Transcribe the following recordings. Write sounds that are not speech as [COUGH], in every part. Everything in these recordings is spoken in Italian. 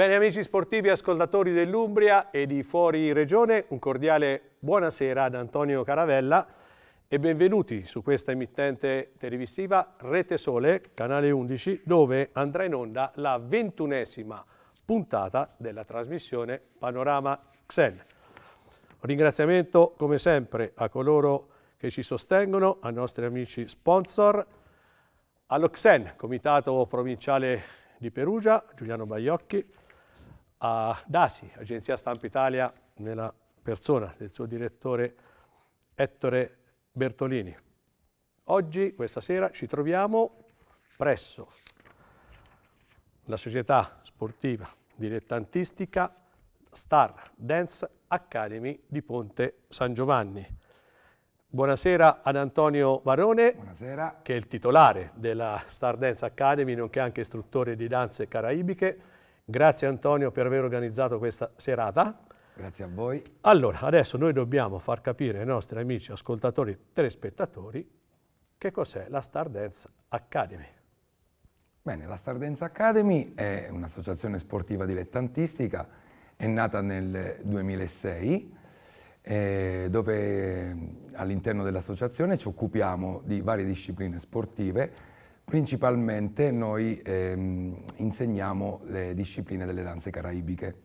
Bene amici sportivi ascoltatori dell'Umbria e di fuori regione, un cordiale buonasera ad Antonio Caravella e benvenuti su questa emittente televisiva Rete Sole, canale 11, dove andrà in onda la ventunesima puntata della trasmissione Panorama Xen. Un ringraziamento come sempre a coloro che ci sostengono, ai nostri amici sponsor, allo Xen, Comitato Provinciale di Perugia, Giuliano Baiocchi, a Dasi, Agenzia Stampa Italia, nella persona del suo direttore Ettore Bertolini. Oggi, questa sera, ci troviamo presso la società sportiva dilettantistica Star Dance Academy di Ponte San Giovanni. Buonasera ad Antonio Varone, Buonasera. che è il titolare della Star Dance Academy, nonché anche istruttore di danze caraibiche Grazie Antonio per aver organizzato questa serata. Grazie a voi. Allora, adesso noi dobbiamo far capire ai nostri amici, ascoltatori, telespettatori, che cos'è la Stardance Academy. Bene, la Stardance Academy è un'associazione sportiva dilettantistica, è nata nel 2006, eh, dove ehm, all'interno dell'associazione ci occupiamo di varie discipline sportive, Principalmente noi ehm, insegniamo le discipline delle danze caraibiche.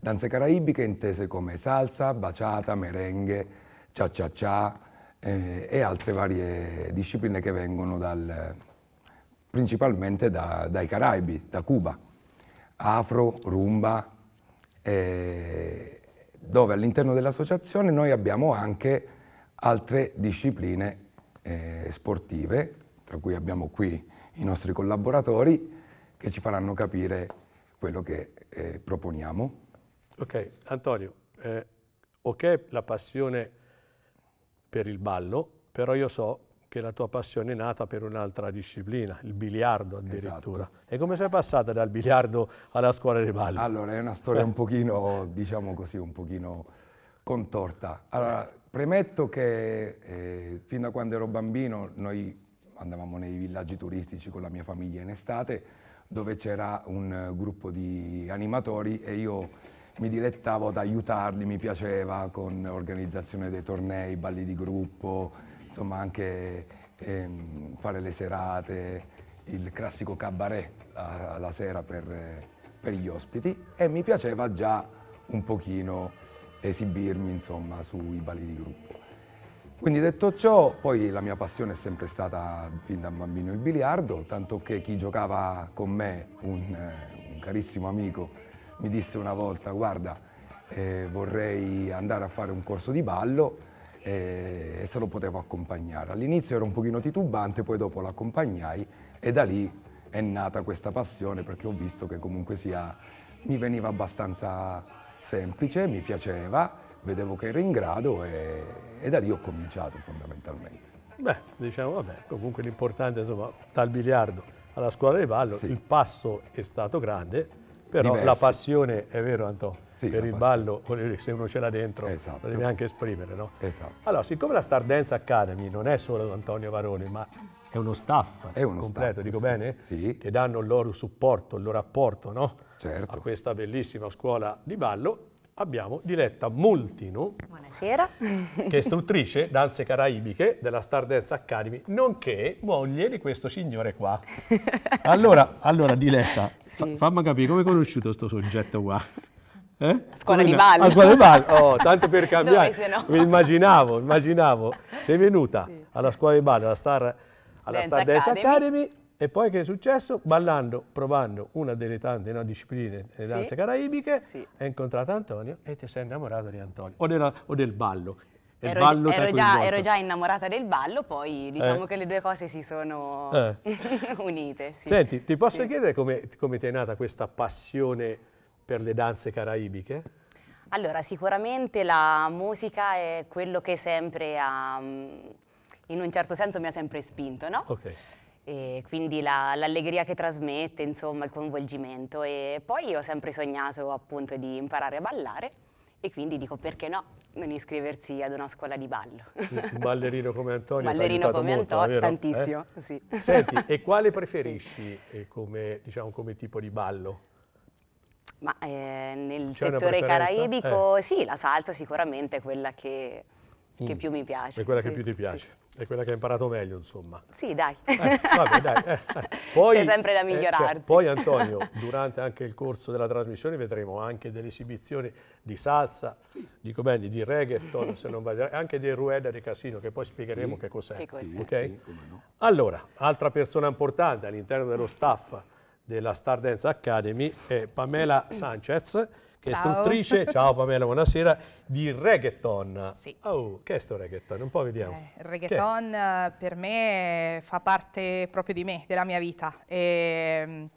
Danze caraibiche intese come salsa, baciata, merengue, cia cia cia eh, e altre varie discipline che vengono dal, principalmente da, dai Caraibi, da Cuba. Afro, rumba, eh, dove all'interno dell'associazione noi abbiamo anche altre discipline eh, sportive tra cui abbiamo qui i nostri collaboratori, che ci faranno capire quello che eh, proponiamo. Ok, Antonio, eh, ok la passione per il ballo, però io so che la tua passione è nata per un'altra disciplina, il biliardo addirittura. Esatto. E come sei passata dal biliardo alla scuola di ballo? Allora, è una storia un pochino, diciamo così, un pochino contorta. Allora, premetto che eh, fin da quando ero bambino noi andavamo nei villaggi turistici con la mia famiglia in estate, dove c'era un eh, gruppo di animatori e io mi dilettavo ad aiutarli, mi piaceva con organizzazione dei tornei, balli di gruppo, insomma anche ehm, fare le serate, il classico cabaret alla sera per, eh, per gli ospiti e mi piaceva già un pochino esibirmi insomma sui balli di gruppo. Quindi detto ciò, poi la mia passione è sempre stata fin da bambino il biliardo, tanto che chi giocava con me, un, eh, un carissimo amico, mi disse una volta guarda eh, vorrei andare a fare un corso di ballo eh, e se lo potevo accompagnare. All'inizio ero un pochino titubante, poi dopo l'accompagnai e da lì è nata questa passione perché ho visto che comunque sia, mi veniva abbastanza semplice, mi piaceva, vedevo che ero in grado e e da lì ho cominciato fondamentalmente. Beh, diciamo, vabbè, comunque l'importante, insomma, dal biliardo alla scuola di ballo, sì. il passo è stato grande, però Diversi. la passione, è vero Anton, sì, per il ballo, se uno ce l'ha dentro, esatto. la deve anche esprimere, no? Esatto. Allora, siccome la Star Academy non è solo Antonio Varone, ma è uno staff è uno completo, staff, dico sì. bene? Sì. Che danno il loro supporto, il loro apporto, no? Certo. A questa bellissima scuola di ballo abbiamo Diletta Multino, Buonasera. che è istruttrice danze caraibiche della Star Dance Academy, nonché moglie di questo signore qua. Allora, allora Diletta, sì. fa fammi capire come hai conosciuto questo soggetto qua? Eh? A scuola come di ballo. A scuola di ballo, oh, tanto per [LAUGHS] cambiare. Dove, no? Mi immaginavo, immaginavo. Sei venuta sì. alla scuola di ballo, alla Star, alla Dance Star Dance Academy, Academy e poi che è successo? Ballando, provando una delle tante no, discipline, le danze caraibiche, sì. hai incontrato Antonio e ti sei innamorato di Antonio, o, della, o del ballo. Ero, ballo ero, già, ero, già, innamorata del ballo, poi diciamo eh. che le due cose si sono eh. [LAUGHS] unite. Sì. Senti, ti posso sì. chiedere come, come ti è nata questa passione per le danze caraibiche? Allora, sicuramente la musica è quello che sempre ha, mm, in un certo senso mi ha sempre spinto, no? Okay e quindi la, l'allegria che trasmette, insomma, il coinvolgimento. E poi ho sempre sognato appunto di imparare a ballare e quindi dico perché no non iscriversi ad una scuola di ballo. Mm, un ballerino come Antonio. Ballerino come Antonio, tantissimo. Eh? Sì. Senti, e [LAUGHS] quale preferisci eh, come, diciamo, come tipo di ballo? Ma eh, nel C'è settore caraibico, eh. sì, la salsa sicuramente è quella che, che mm. più mi piace. È quella sì, che più ti piace. Sì. È quella che ha imparato meglio, insomma. Sì, dai. Eh, vabbè, dai. Eh, eh. [LAUGHS] Poi, C'è sempre da eh, cioè, migliorarsi. Cioè, poi Antonio, durante anche il corso della trasmissione vedremo anche delle esibizioni di salsa, sì. di comandi, di reggaeton, se non vado, anche di rueda di casino, che poi spiegheremo sì. che cos'è. Che cos'è. Sì, okay? no. Allora, altra persona importante all'interno dello staff della Stardance Academy è Pamela Sanchez, che ciao. è istruttrice, ciao Pamela, buonasera, di reggaeton. Sì. Oh, che è sto reggaeton? Un po' vediamo. Eh, il reggaeton eh, per me eh, fa parte proprio di me, della mia vita. E, ehm,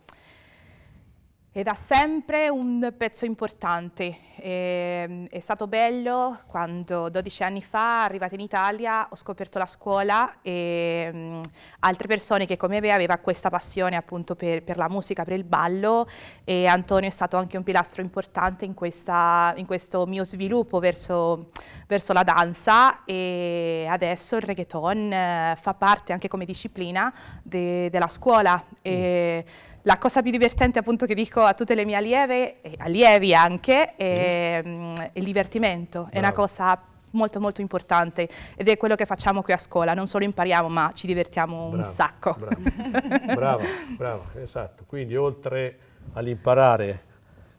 è da sempre un pezzo importante e, ehm, è stato bello quando 12 anni fa, arrivata in Italia, ho scoperto la scuola e mh, mm, altre persone che come me aveva questa passione appunto per, per, la musica, per il ballo e Antonio è stato anche un pilastro importante in, questa, in questo mio sviluppo verso, verso, la danza e adesso il reggaeton eh, fa parte anche come disciplina de, della scuola. E, mm. La cosa più divertente appunto che dico a tutte le mie allieve, e allievi anche, è mm. Mm, il divertimento, Bravo. è una cosa molto molto importante ed è quello che facciamo qui a scuola, non solo impariamo ma ci divertiamo bravo, un sacco. Bravo, [LAUGHS] bravo, bravo, esatto. Quindi oltre all'imparare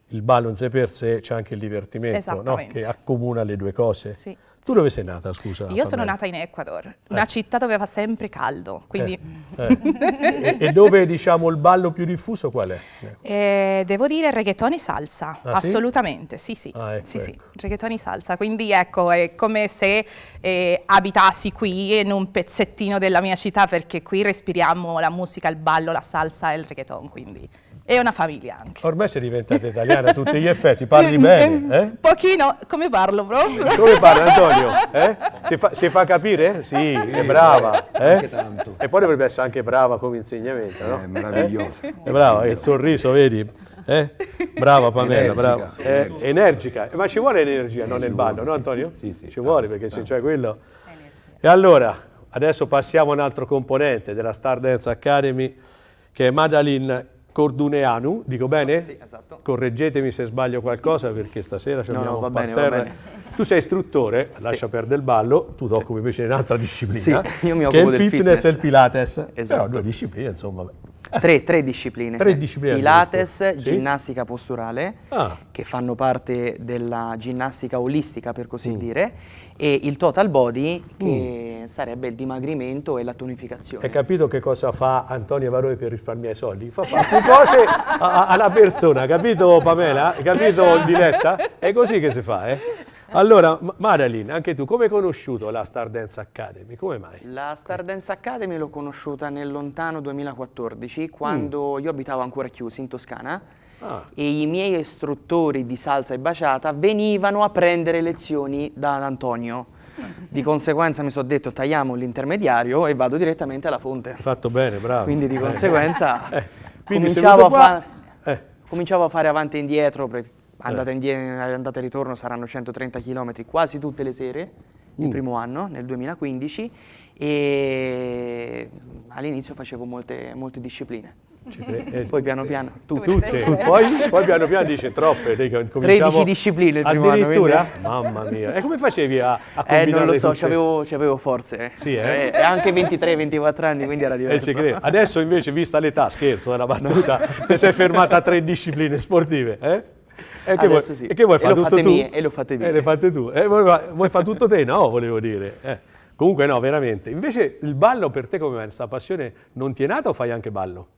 il ballo in sé per sé c'è anche il divertimento no? che accomuna le due cose. Sì. Tu dove sei nata, scusa? Io sono nata in Ecuador, una eh. città dove fa sempre caldo, quindi... Eh. Eh. e, dove, diciamo, il ballo più diffuso qual è? Eh, devo dire reggaeton e salsa, ah, assolutamente, sì, sì, ah, ecco, sì, ecco. sì. reggaeton e salsa, quindi ecco, è come se eh, abitassi qui in un pezzettino della mia città, perché qui respiriamo la musica, il ballo, la salsa e il reggaeton, quindi e una famiglia anche. Ormai sei diventata italiana a tutti gli effetti, parli [LAUGHS] bene. Un eh? pochino, come parlo proprio? Come parla Antonio? Eh? Si, fa, si, fa, capire? Sì, è brava. Eh? E poi dovrebbe essere anche brava come insegnamento, no? È eh, meravigliosa. Eh? È brava, il sorriso, vedi? Eh? Brava Pamela, brava. energica, ma ci vuole energia, non nel ballo, no Antonio? Sì, sì. Ci certo, vuole perché se certo. c'è quello... E allora, adesso passiamo a un altro componente della Star Dance Academy che è Madeline Corduneanu, dico bene? Sì, esatto. Correggetemi se sbaglio qualcosa perché stasera ci no, abbiamo no, va bene, va bene. Tu sei istruttore, lascia sì. perdere il ballo, tu ti occupi invece di un'altra disciplina. Sì, io mi occupo che il fitness, fitness e il Pilates. Esatto. Però due discipline, insomma. Tre, tre, discipline. Tre discipline. Pilates, sì. ginnastica posturale, ah. che fanno parte della ginnastica olistica, per così mm. dire, e il total body che mm. sarebbe il dimagrimento e la tonificazione. Hai capito che cosa fa Antonio Varone per risparmiare i soldi? Fa, fa più cose a, a, alla persona, capito Pamela? Hai capito in esatto. diretta? È così che si fa, eh? Allora, Marilyn, anche tu, come hai conosciuto la Stardance Academy? Come mai? La Stardance Academy l'ho conosciuta nel lontano 2014, quando mm. io abitavo ancora chiusi in Toscana Ah. E i miei istruttori di salsa e baciata venivano a prendere lezioni da Antonio. Di conseguenza mi sono detto tagliamo l'intermediario e vado direttamente alla fonte. Fatto bene, bravo. Quindi di eh. conseguenza [LAUGHS] eh. Quindi cominciavo, a fa eh. cominciavo, a fare avanti e indietro, andata, eh. indietro, andata e ritorno saranno 130 km quasi tutte le sere, mm. il primo anno, nel 2015, e all'inizio facevo molte, molte discipline. Eh, poi piano piano, tutte. tutte. Cioè, tutte. Eh. Poi, poi, piano piano dice troppe. Cominciamo 13 discipline il primo Addirittura? Anno, Mamma mia. E come facevi a, a Eh, non lo so, avevo forze. Sì, eh? eh? anche 23-24 anni, quindi era eh, diverso. Eh, Adesso invece, vista l'età, scherzo, è battuta, no. ti sei fermata a tre discipline sportive, eh? E che, vuoi, sì. e che vuoi, fare tutto mie, e le ho fatte mie. E le fatte tu. E vuoi, vuoi fare tutto te? No, volevo dire. Eh. Comunque no, veramente. Invece il ballo per te come è? Questa passione non ti è nata o fai anche ballo?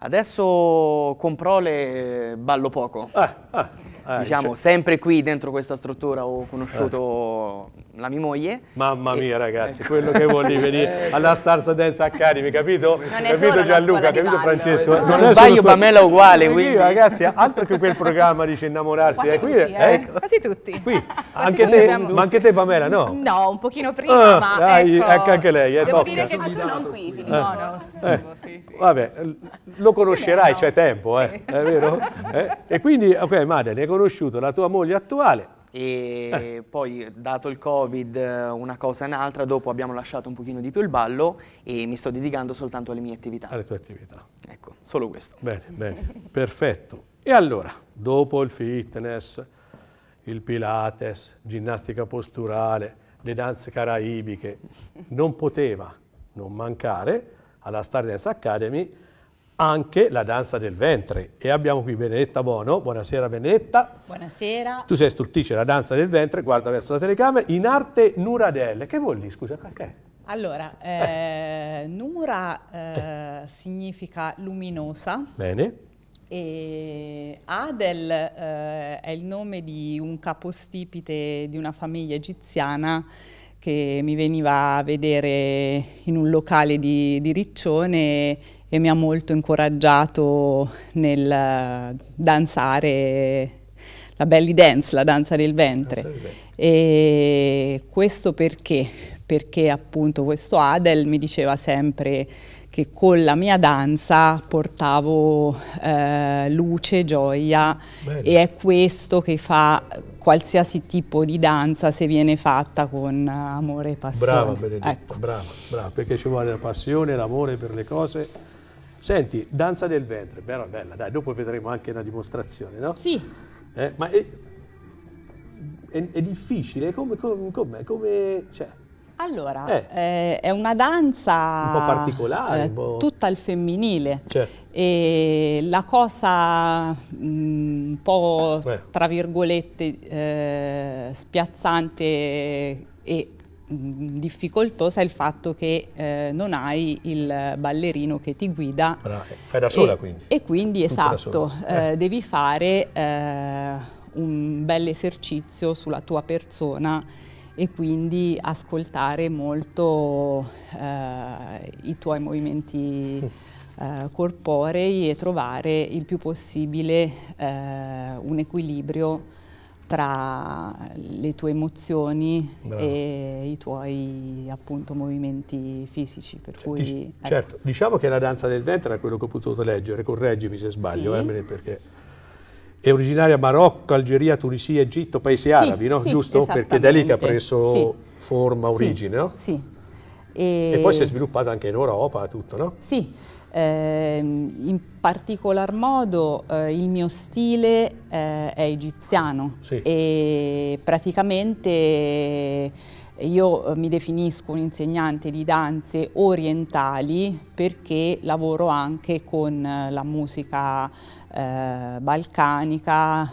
Adesso con Prole eh, ballo poco. Ah, ah, ah, diciamo, cioè... sempre qui dentro questa struttura ho conosciuto eh la mia moglie. Mamma e... mia ragazzi, eh. quello che vuol dire venire [LAUGHS] alla Stars Dance Academy, capito? Non capito Gianluca, capito Francesco? Esatto. Non, non sbaglio, Pamela uguale, quindi. Io, ragazzi, altro che quel programma dice innamorarsi. Eh, qui, tutti, eh? Ecco. Quasi tutti. Qui, anche tutti te, abbiamo... Ma anche te Pamela, no? No, un pochino prima, ah, ma dai, ecco. ecco. anche lei. È Devo tocca. dire che ma tu non qui, quindi. Eh. No, no. Eh. Sì, sì. Vabbè, lo conoscerai, c'è tempo, eh? È vero? Eh, e quindi, ok, Madre, hai conosciuto la tua moglie attuale, e eh. poi dato il covid eh, una cosa e un'altra dopo abbiamo lasciato un pochino di più il ballo e mi sto dedicando soltanto alle mie attività. Alle tue attività. Ecco, solo questo. Bene, bene, perfetto. E allora, dopo il fitness, il pilates, ginnastica posturale, le danze caraibiche, non poteva non mancare alla Stardance Academy anche la danza del ventre e abbiamo qui Benedetta Bono, buonasera Benedetta. Buonasera. Tu sei istruttrice della danza del ventre, guarda verso la telecamera, in arte Nuradel, che vuol dire scusa? Che allora, eh, eh. Nura eh, eh, significa luminosa. Bene. E Adel eh, è il nome di un capostipite di una famiglia egiziana che mi veniva a vedere in un locale di, di Riccione e mi ha molto incoraggiato nel eh, danzare la belly dance, la danza del ventre. Danza del ventre. E questo perché? Perché appunto questo Adel mi diceva sempre che con la mia danza portavo eh, luce, gioia Bello. e è questo che fa qualsiasi tipo di danza se viene fatta con amore e passione. Brava Benedetta, ecco. brava, brava, perché ci vuole la passione, l'amore per le cose Senti, danza del ventre, bella, bella, dai, dopo vedremo anche una dimostrazione, no? Sì. Eh, ma è, è, è, difficile, come, come, come, come cioè. Allora, eh. Eh, è una danza un po' particolare, eh, un po'... tutta al femminile. Certo. E la cosa mm, un po', eh. tra virgolette, eh, spiazzante e Mm, difficoltosa il fatto che eh, non hai il ballerino che ti guida. No, ah, fai da sola e, quindi. E quindi Tutto esatto, eh. eh. devi fare eh, un bel esercizio sulla tua persona e quindi ascoltare molto eh, i tuoi movimenti [LAUGHS] corporei e trovare il più possibile un equilibrio tra le tue emozioni Bravo. e i tuoi appunto movimenti fisici. Per cioè, cui, Dic ecco. Certo, diciamo che la danza del ventre era quello che ho potuto leggere, correggimi se sbaglio, sì. eh, perché è originaria Marocco, Algeria, Tunisia, Egitto, paesi sì, arabi, no? sì, giusto? Perché da lì che ha preso forma, origine, no? Sì. E... e poi si è sviluppata anche in Europa tutto, no? Sì. Eh, in particolar modo eh, il mio stile eh, è egiziano sì. e praticamente eh, io eh, mi definisco un insegnante di danze orientali perché lavoro anche con eh, la musica balcanica,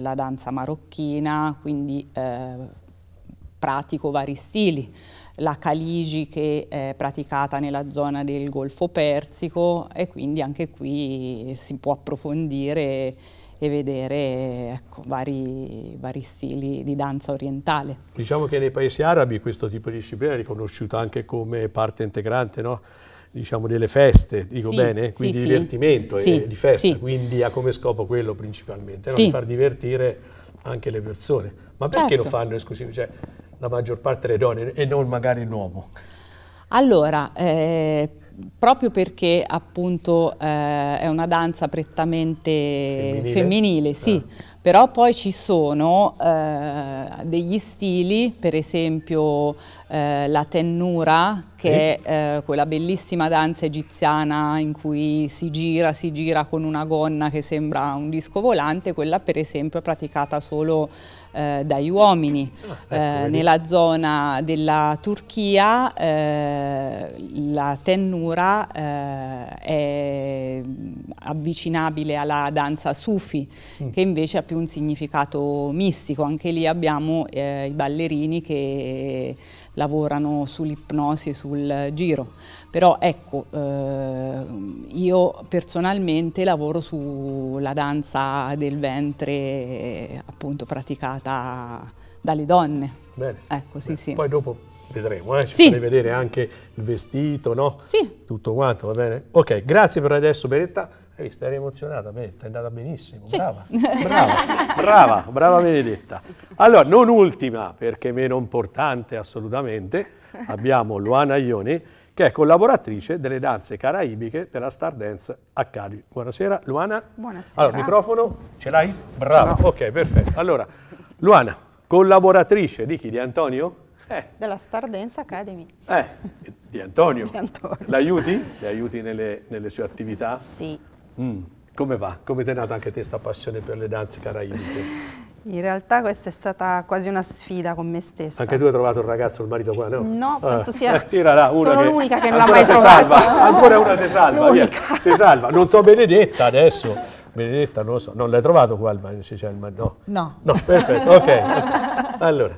la danza marocchina, quindi pratico vari stili la caligi che è praticata nella zona del Golfo Persico e quindi anche qui si può approfondire e vedere ecco, vari, vari, stili di danza orientale. Diciamo che nei paesi arabi questo tipo di disciplina è riconosciuta anche come parte integrante no? diciamo, delle feste, dico sì, bene? Quindi sì, divertimento eh, sì, e di festa, quindi ha come scopo quello principalmente, no? di far divertire anche le persone. Ma perché certo. lo fanno esclusivamente? Cioè, la maggior parte delle donne e non magari un uomo? Allora, eh, proprio perché appunto eh, è una danza prettamente femminile, femminile sì. Ah però poi ci sono eh, degli stili, per esempio eh, la tennura, che sì. è eh, quella bellissima danza egiziana in cui si gira, si gira con una gonna che sembra un disco volante, quella per esempio è praticata solo eh, dagli uomini. Ah, ecco, eh, nella zona della Turchia eh, la tennura eh, è avvicinabile alla danza sufi, mm. che invece ha più un significato mistico. Anche lì abbiamo eh, i ballerini che lavorano sull'ipnosi e sul giro. Però ecco, eh, io personalmente lavoro sulla danza del ventre appunto praticata dalle donne. Bene. Ecco, sì, Bene. sì. Poi dopo vedremo, eh? ci sì. vedere anche il vestito, no? Sì. Tutto quanto, va bene? Ok, grazie per adesso Benetta. Hai visto, eri emozionata, Benetta, è andata benissimo, sì. brava, brava, [LAUGHS] brava, brava Benedetta. Allora, non ultima, perché meno importante assolutamente, abbiamo Luana Ioni, che è collaboratrice delle danze caraibiche della Stardance Academy. Buonasera Luana. Buonasera. Allora, microfono ce l'hai? Bravo. No. Ok, perfetto. Allora, Luana, collaboratrice di chi? Di Antonio? Eh. Della Stardance Academy. Eh, di Antonio. [LAUGHS] Di Antonio. L'aiuti? L'aiuti nelle, nelle, sue attività? Sì. Mm. Come va? Come ti è nata anche te questa passione per le danze caraibiche? [LAUGHS] In realtà questa è stata quasi una sfida con me stessa. Anche tu hai trovato il ragazzo, il marito qua, no? No, ah. penso sia... [LAUGHS] Tirerà una sono l'unica che non l'ha mai trovata. Salva. Ancora una si salva, via. Si salva. Non so Benedetta adesso. Benedetta, non lo so. Non l'hai trovato qua il marito? No. No. No, perfetto, ok. [LAUGHS] Allora.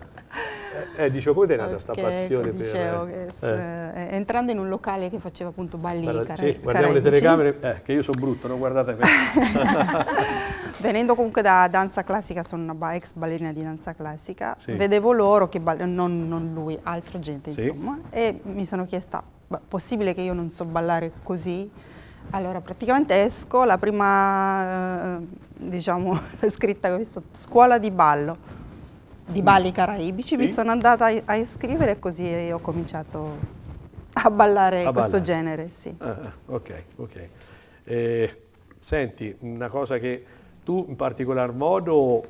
Eh, dicevo, come ti è nata questa passione? Dicevo per... che eh. eh entrando in un locale che faceva appunto balli Guarda, cara... sì, guardiamo le telecamere, eh, che io sono brutto, non guardate me. [LAUGHS] Venendo comunque da danza classica, sono una ex ballerina di danza classica, sì. vedevo loro, che ball... non, non, lui, altra gente sì. insomma, e mi sono chiesta, ma possibile che io non so ballare così? Allora, praticamente esco, la prima, eh, diciamo, [LAUGHS] scritta che ho visto, scuola di ballo di balli caraibici, sì. mi sono andata a, iscrivere e così ho cominciato a ballare a questo ballare. genere. Sì. Ah, ah, ok, ok. Eh, senti, una cosa che tu in particolar modo,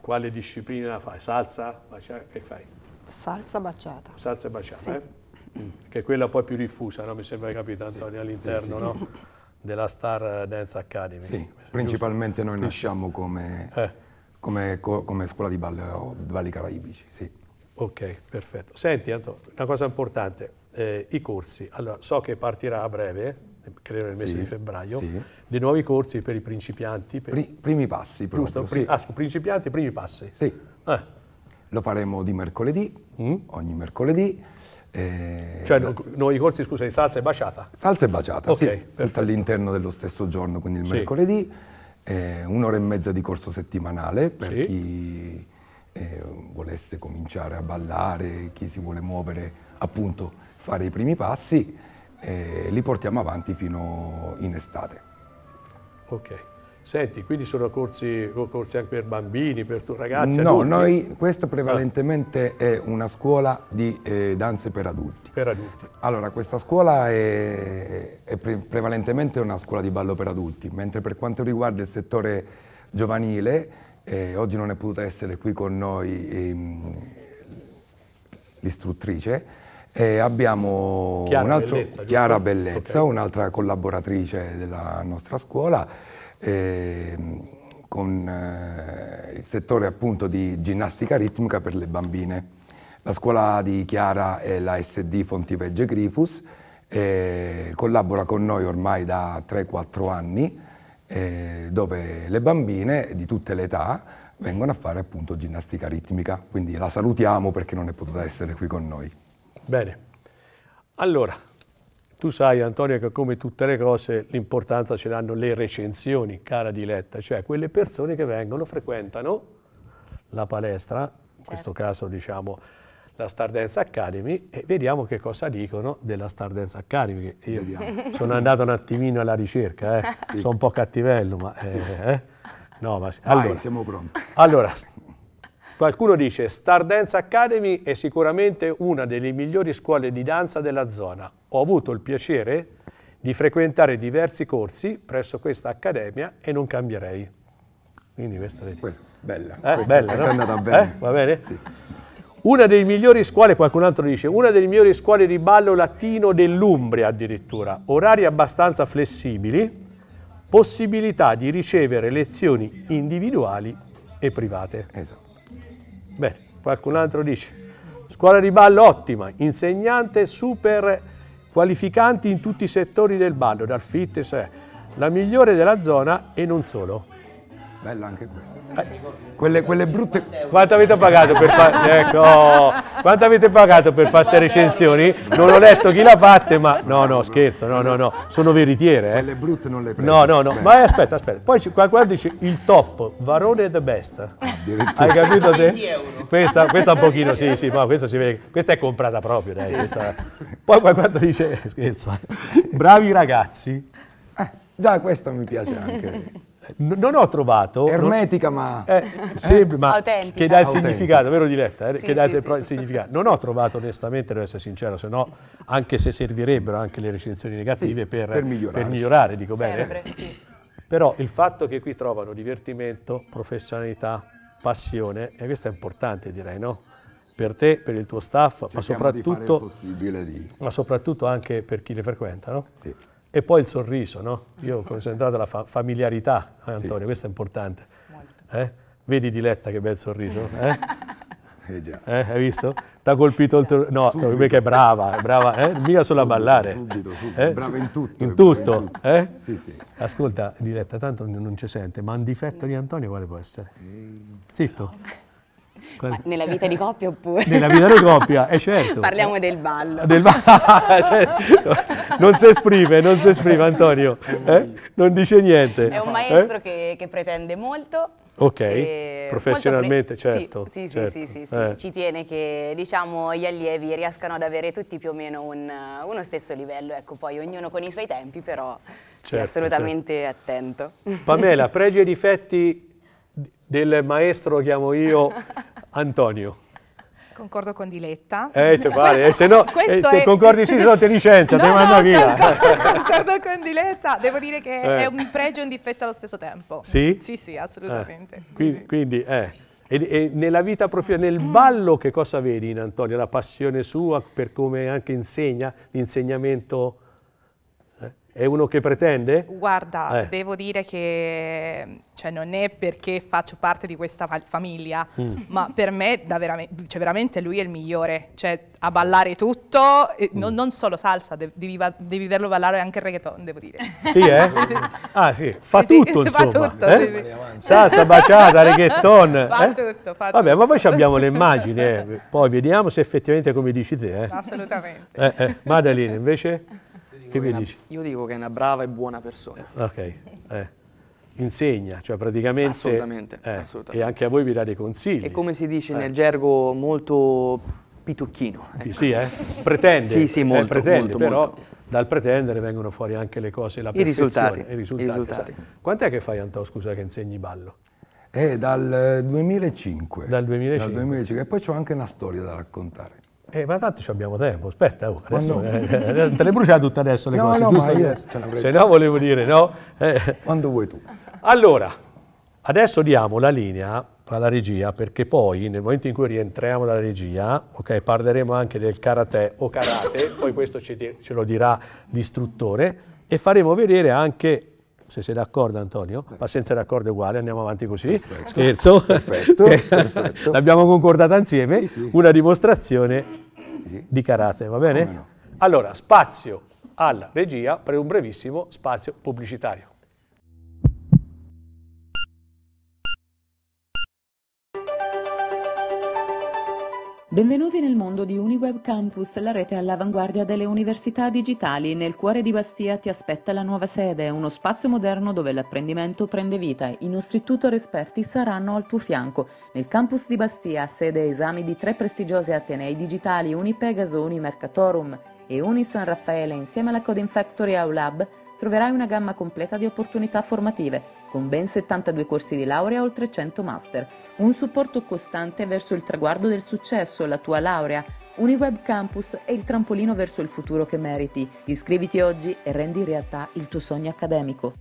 quale disciplina fai? Salsa? Baciata? Che fai? Salsa baciata. Salsa baciata, sì. eh? Mm. Che è quella poi più diffusa, no? mi sembra che capito Antonio, sì. all'interno, no? Della Star Dance Academy. Sì, principalmente noi nasciamo come... Eh come, come scuola di ballo eh, Valli Caraibici, sì. Ok, perfetto. Senti Anto, una cosa importante, eh, i corsi. Allora, so che partirà a breve, eh, credo nel mese sì, di febbraio, sì. dei nuovi corsi per i principianti. Per... Pri, primi passi, proprio, giusto? Pri, sì. ah, principianti, primi passi. Sì. Eh. Lo faremo di mercoledì, mm. ogni mercoledì. Eh, cioè, no, nuovi corsi, scusa, di salsa e baciata? Salsa e baciata, okay, sì. Perfetto. Tutto all'interno dello stesso giorno, quindi il mercoledì eh, un'ora e mezza di corso settimanale per sì. chi eh, volesse cominciare a ballare, chi si vuole muovere, appunto fare i primi passi, eh, li portiamo avanti fino in estate. Ok. Senti, quindi sono corsi, corsi anche per bambini, per ragazzi? No, adulti? noi, questa prevalentemente ah. è una scuola di eh, danze per adulti. Per adulti. Allora, questa scuola è, è pre prevalentemente una scuola di ballo per adulti, mentre per quanto riguarda il settore giovanile, eh, oggi non è potuta essere qui con noi ehm, l'istruttrice, eh, abbiamo Chiara un altro, Bellezza, Chiara Bellezza okay. un'altra collaboratrice della nostra scuola Ehm, con eh, il settore appunto di ginnastica ritmica per le bambine. La scuola di Chiara è la SD Fontivegge Grifus, eh, collabora con noi ormai da 3-4 anni, eh, dove le bambine di tutte le età vengono a fare appunto ginnastica ritmica, quindi la salutiamo perché non è potuta essere qui con noi. Bene, allora tu sai, Antonio, che come tutte le cose l'importanza ce l'hanno le recensioni, cara diletta, cioè quelle persone che vengono, frequentano la palestra, certo. in questo certo. caso diciamo la Stardance Academy, e vediamo che cosa dicono della Stardance Dance Academy. Io vediamo. [LAUGHS] sono andato un attimino alla ricerca, eh. sì. sono un po' cattivello, ma... Eh, eh. No, ma... Vai, allora, siamo pronti. Allora, Qualcuno dice Star Dance Academy è sicuramente una delle migliori scuole di danza della zona. Ho avuto il piacere di frequentare diversi corsi presso questa accademia e non cambierei. Quindi questa è questa, bella. Eh? Questa, bella, questa no? è andata bene. Eh? Va bene? Sì. Una delle migliori scuole, qualcun altro dice, una delle migliori scuole di ballo latino dell'Umbria addirittura, orari abbastanza flessibili, possibilità di ricevere lezioni individuali e private. Esatto. Bene, qualcun altro dice. Scuola di ballo ottima, insegnante super qualificanti in tutti i settori del ballo, dal fitness, eh, la migliore della zona e non solo. Bello anche questa. Quelle, quelle brutte... Quanto avete pagato per fare... [LAUGHS] ecco, quanto avete pagato per fare queste recensioni? Non ho detto chi l'ha fatta, ma... No, no, scherzo, no, no, no. Sono veritiere, eh. Quelle brutte non le prendo. No, no, no. Ma eh, aspetta, aspetta. Poi qualcuno dice il top, Varone the best. Hai capito te? Questa, questa un pochino, sì, sì, ma questa si vede. Questa è comprata proprio, dai. Questa... Poi qualcuno dice... Scherzo. Eh. Bravi ragazzi. Eh, già questo mi piace anche non ho trovato... Ermetica non, ma... Eh, sempre, ma [LAUGHS] Autentica. che dà il significato, vero Diletta? Eh? Sì, che dà sì, il sì. significato. Non ho trovato onestamente, devo essere sincero, se no anche se servirebbero anche le recensioni negative per, per, migliorare, per migliorare dico sempre, bene. [LAUGHS] Però il fatto che qui trovano divertimento, professionalità, passione, e questo è importante direi, no? per te, per il tuo staff, ma soprattutto, ma soprattutto, anche per chi le frequenta, no? Sì. E poi il sorriso, no? Io ho concentrato la fa familiarità, eh, Antonio, sì. questo è importante. Eh? Vedi Diletta che bel sorriso, eh? [LAUGHS] Eh già. Eh, hai visto? Ti ha colpito il terrore. No, subito. perché è brava, è brava, eh? mica solo subito, a ballare. Subito, subito. Eh? Brava in tutto. In tutto. In tutto. Eh? Sì, sì. Ascolta, Diletta, tanto non ci sente, ma un difetto di Antonio quale può essere? Zitto. Ma nella vita di coppia oppure? Nella vita di coppia, eh certo. Parliamo del ballo. Del ballo. [LAUGHS] Certo. cioè, non si esprime, non si esprime Antonio, eh? non dice niente. È un eh? maestro eh? che, che pretende molto. Ok, eh, professionalmente, pre- certo. Sì, sì, certo. sì, sì, sì eh. ci tiene che diciamo, gli allievi riescano ad avere tutti più o meno un, uno stesso livello, ecco, poi ognuno con i suoi tempi, però certo, certo. assolutamente certo. attento. Pamela, pregi e difetti del maestro, lo chiamo io, [LAUGHS] Antonio. Concordo con Diletta. Eh, se, vale, questo, eh, se no, [LAUGHS] eh, è... concordi sì, sono no licenza, no, ti mando no, via. Concordo, [LAUGHS] concordo, con Diletta. Devo dire che eh. è un pregio e un difetto allo stesso tempo. Sì? Sì, sì, ah. assolutamente. Quindi, quindi eh. E, e nella vita professionale, nel mm. ballo che cosa vedi in Antonio? La passione sua per come anche insegna, l'insegnamento è uno che pretende? Guarda, eh. devo dire che cioè, non è perché faccio parte di questa famiglia, mm. ma per me veramente, cioè, veramente lui è il migliore. Cioè, a ballare tutto, mm. non, non, solo salsa, devi, devi vederlo ballare anche il reggaeton, devo dire. Sì, eh? [LAUGHS] Ah, sì, fa sì, tutto, [LAUGHS] insomma. Fa tutto, eh? Salsa, baciata, [LAUGHS] reggaeton. Fa eh? tutto, fa Vabbè, tutto. ma poi abbiamo le immagini, eh. poi vediamo se effettivamente è come dici te. Eh. Assolutamente. Eh, Madeline, invece? Che mi dici? io dico che è una brava e buona persona. Eh, ok, eh. insegna, cioè praticamente... Assolutamente, eh. assolutamente, E anche a voi vi dà dei consigli. E come si dice eh. nel gergo molto pitucchino. Ecco. Sì, eh? pretende. [LAUGHS] sì, sì, eh, molto, pretende, molto, però molto. dal pretendere vengono fuori anche le cose, la I risultati. I risultati. I risultati. Quant'è che fai, Antò, scusa, che insegni ballo? Eh, dal 2005. Eh, dal 2005. Dal 2005. E poi c'ho anche una storia da raccontare. Eh, ma tanto ci abbiamo tempo, aspetta, oh, adesso, eh, eh, eh, te le brucia tutte adesso le no, cose, no, giusto? Ma io ce Se no volevo dire, no? Eh. Quando vuoi tu. Allora, adesso diamo la linea alla regia, perché poi nel momento in cui rientriamo dalla regia, ok, parleremo anche del karate o karate, poi questo ce, ce lo dirà l'istruttore, e faremo vedere anche se sei d'accordo Antonio, ma senza d'accordo è uguale, andiamo avanti così, perfetto. scherzo, perfetto, [LAUGHS] perfetto. l'abbiamo concordata insieme, sì, sì. una dimostrazione sì. di karate, va bene? No. Allora, spazio alla regia per un brevissimo spazio pubblicitario. Benvenuti nel mondo di Uniweb Campus, la rete all'avanguardia delle università digitali. Nel cuore di Bastia ti aspetta la nuova sede, uno spazio moderno dove l'apprendimento prende vita. I nostri tutor esperti saranno al tuo fianco. Nel campus di Bastia, sede esami di tre prestigiosi atenei digitali, Unipegaso, Unimercatorum e Uni San Raffaele, insieme alla Coding Factory Aulab, troverai una gamma completa di opportunità formative con ben 72 corsi di laurea e oltre 100 master, un supporto costante verso il traguardo del successo, la tua laurea, Uniweb Campus è il trampolino verso il futuro che meriti. Iscriviti oggi e rendi in realtà il tuo sogno accademico.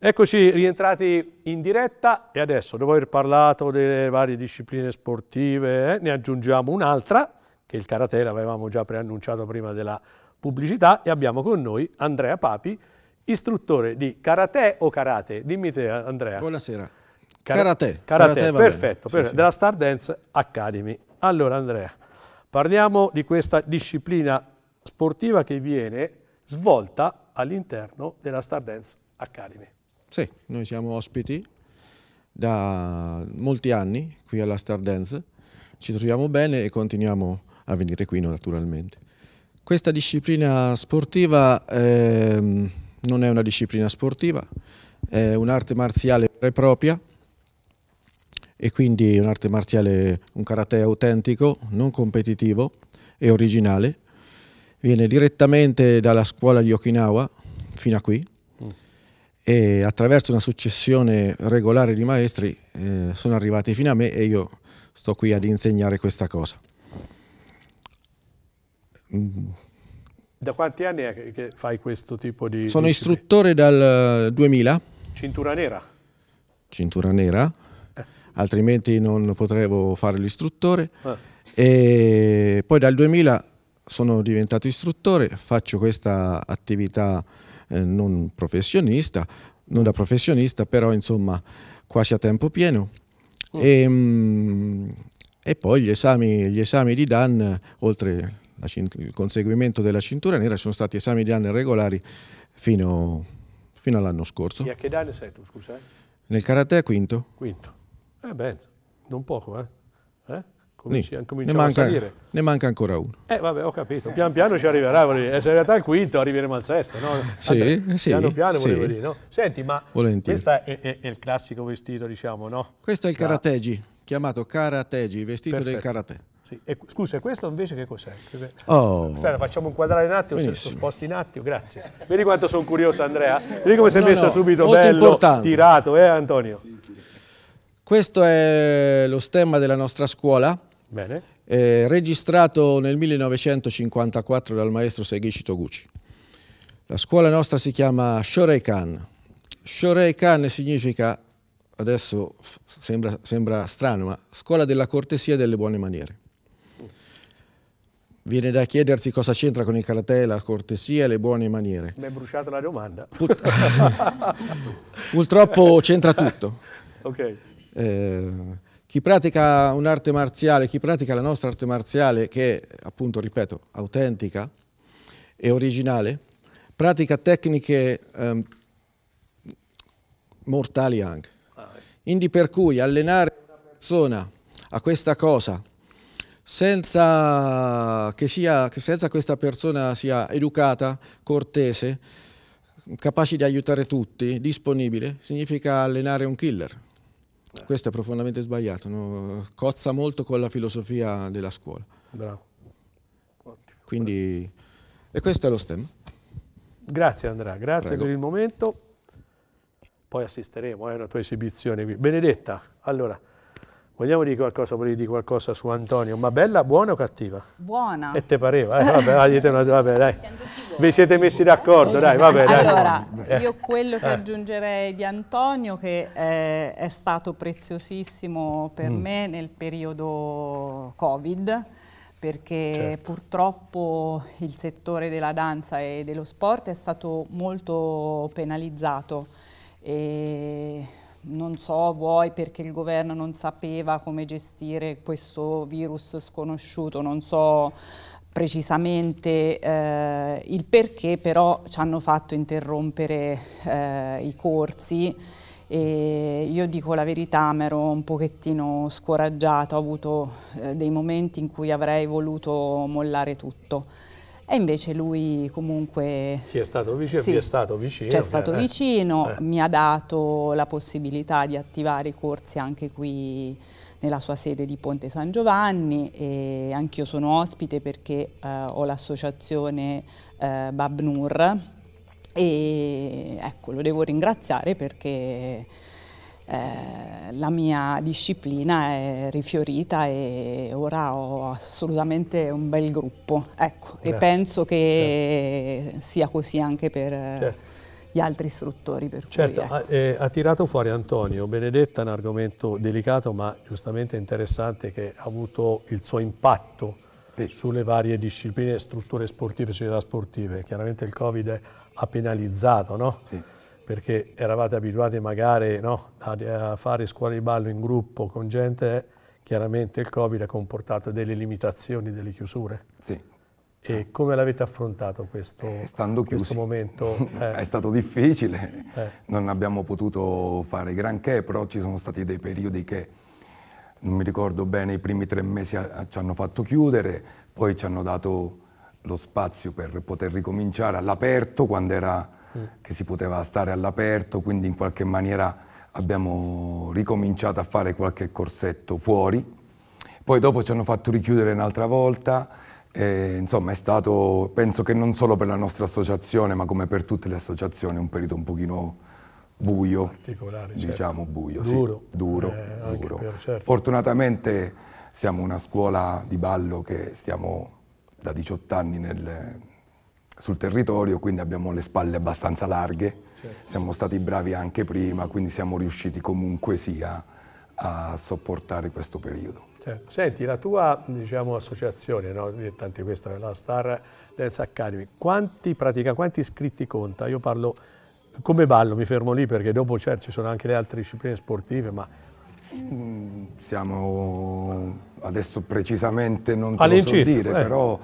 Eccoci rientrati in diretta e adesso dopo aver parlato delle varie discipline sportive eh, ne aggiungiamo un'altra che il karate l'avevamo già preannunciato prima della pubblicità e abbiamo con noi Andrea Papi, istruttore di karate o karate? Dimmi te Andrea. Buonasera. Car karate. Karate, karate perfetto, perfetto. Sì, della Star Dance Academy. Allora Andrea, parliamo di questa disciplina sportiva che viene svolta all'interno della Star Dance Academy. Sì, noi siamo ospiti da molti anni qui alla Star Dance, ci troviamo bene e continuiamo a venire qui naturalmente. Questa disciplina sportiva ehm, non è una disciplina sportiva, è un'arte marziale vera e propria e quindi un'arte marziale, un karate autentico, non competitivo e originale. Viene direttamente dalla scuola di Okinawa fino a qui, e attraverso una successione regolare di maestri eh, sono arrivati fino a me e io sto qui ad insegnare questa cosa. Mm. Da quanti anni è che fai questo tipo di... Sono istruttore dal 2000. Eh, Cintura nera. Cintura nera, eh. altrimenti non potrei fare l'istruttore. Ah. poi dal 2000 sono diventato istruttore, faccio questa attività eh, non professionista, non da professionista, però insomma quasi a tempo pieno. Mm. E, ehm, e, poi gli esami, gli esami di Dan, oltre al conseguimento della cintura nera, sono stati esami di Dan regolari fino, fino all'anno scorso. E a che danno sei tu, scusa? Nel karate quinto. Quinto. Eh beh, non poco, eh ne, cominciamo ne manca, a salire. Ne manca ancora uno. Eh vabbè, ho capito. Pian piano ci arriverà, eh, se in realtà al quinto arriveremo al sesto, no? Sì, sì. Piano piano sì. volevo dire, no? Senti, ma Volentieri. questo è, è, è, il classico vestito, diciamo, no? Questo è il da... karateji, chiamato karateji, vestito Perfetto. del karate. Sì. E, scusa, questo invece che cos'è? Oh. Aspetta, facciamo un quadrare un attimo, Benissimo. se lo sposti un attimo, grazie. Vedi quanto sono curioso Andrea, vedi come si è no, messo no, subito bello, importante. tirato, eh Antonio? Sì, sì. Questo è lo stemma della nostra scuola, eh, registrato nel 1954 dal maestro Seigishi Toguchi. La scuola nostra si chiama Shoreikan. Shoreikan significa, adesso sembra, sembra strano, ma scuola della cortesia e delle buone maniere. Viene da chiedersi cosa c'entra con il karate, la cortesia e le buone maniere. Mi è bruciata la domanda. Put [LAUGHS] Purtroppo c'entra tutto. ok. Eh, chi pratica un'arte marziale, chi pratica la nostra arte marziale, che è appunto, ripeto, autentica e originale, pratica tecniche ehm, mortali anche. Ah, ecco. Quindi per cui allenare una persona a questa cosa senza che, sia, che senza questa persona sia educata, cortese, capace di aiutare tutti, disponibile, significa allenare un killer. Eh. Questo è profondamente sbagliato, no? cozza molto con la filosofia della scuola. Bravo. Ottimo. Quindi, e questo è lo stemma. Grazie Andrea, grazie Prego. per il momento. Poi assisteremo, è eh, una tua esibizione qui. Benedetta, allora... Vogliamo dire qualcosa, dire qualcosa su Antonio, ma bella, buona o cattiva? Buona. E te pareva? Eh, vabbè, ah, una, vabbè, dai. Vi siete messi d'accordo, dai, vabbè, dai. Allora, eh. io quello che eh. aggiungerei di Antonio, che è, eh, è stato preziosissimo per mm. me nel periodo Covid, perché certo. purtroppo il settore della danza e dello sport è stato molto penalizzato e non so, vuoi perché il governo non sapeva come gestire questo virus sconosciuto, non so precisamente eh, il perché, però ci hanno fatto interrompere eh, i corsi e io dico la verità, mi ero un pochettino scoraggiata, ho avuto eh, dei momenti in cui avrei voluto mollare tutto. E invece lui comunque... Ti è stato vicino, sì, è stato vicino. C'è stato eh, vicino, eh. mi ha dato la possibilità di attivare i corsi anche qui nella sua sede di Ponte San Giovanni e anch'io sono ospite perché eh, ho l'associazione eh, Babnur e ecco, lo devo ringraziare perché eh, la mia disciplina è rifiorita e ora ho assolutamente un bel gruppo. Ecco, e penso che certo. sia così anche per certo. gli altri istruttori. certo, cui, ecco. eh, ha tirato fuori Antonio Benedetta un argomento delicato ma giustamente interessante che ha avuto il suo impatto sulle varie discipline, strutture sportive e società sportive. Chiaramente il Covid ha penalizzato, no? Sì perché eravate abituati magari no, a, fare scuole di ballo in gruppo con gente, chiaramente il Covid ha comportato delle limitazioni, delle chiusure. Sì. E come l'avete affrontato questo, eh, Stando questo momento? [LAUGHS] Eh. È stato difficile, eh. non abbiamo potuto fare granché, però ci sono stati dei periodi che non mi ricordo bene, i primi tre mesi ci hanno fatto chiudere, poi ci hanno dato lo spazio per poter ricominciare all'aperto quando era Mm. che si poteva stare all'aperto, quindi in qualche maniera abbiamo ricominciato a fare qualche corsetto fuori. Poi dopo ci hanno fatto richiudere un'altra volta, e, insomma è stato, penso che non solo per la nostra associazione, ma come per tutte le associazioni, un periodo un pochino buio, particolare, certo. diciamo certo. buio, duro, sì, duro, eh, duro. Per, certo. Fortunatamente siamo una scuola di ballo che stiamo da 18 anni nel, sul territorio, quindi abbiamo le spalle abbastanza larghe, certo. siamo stati bravi anche prima, quindi siamo riusciti comunque sia a sopportare questo periodo. Certo. Senti, la tua diciamo, associazione, no? tanti questa, la Star Dance Academy, quanti, pratica, quanti iscritti conta? Io parlo come ballo, mi fermo lì perché dopo certo, ci sono anche le altre discipline sportive, ma mm, siamo adesso precisamente non te lo so dire, eh. però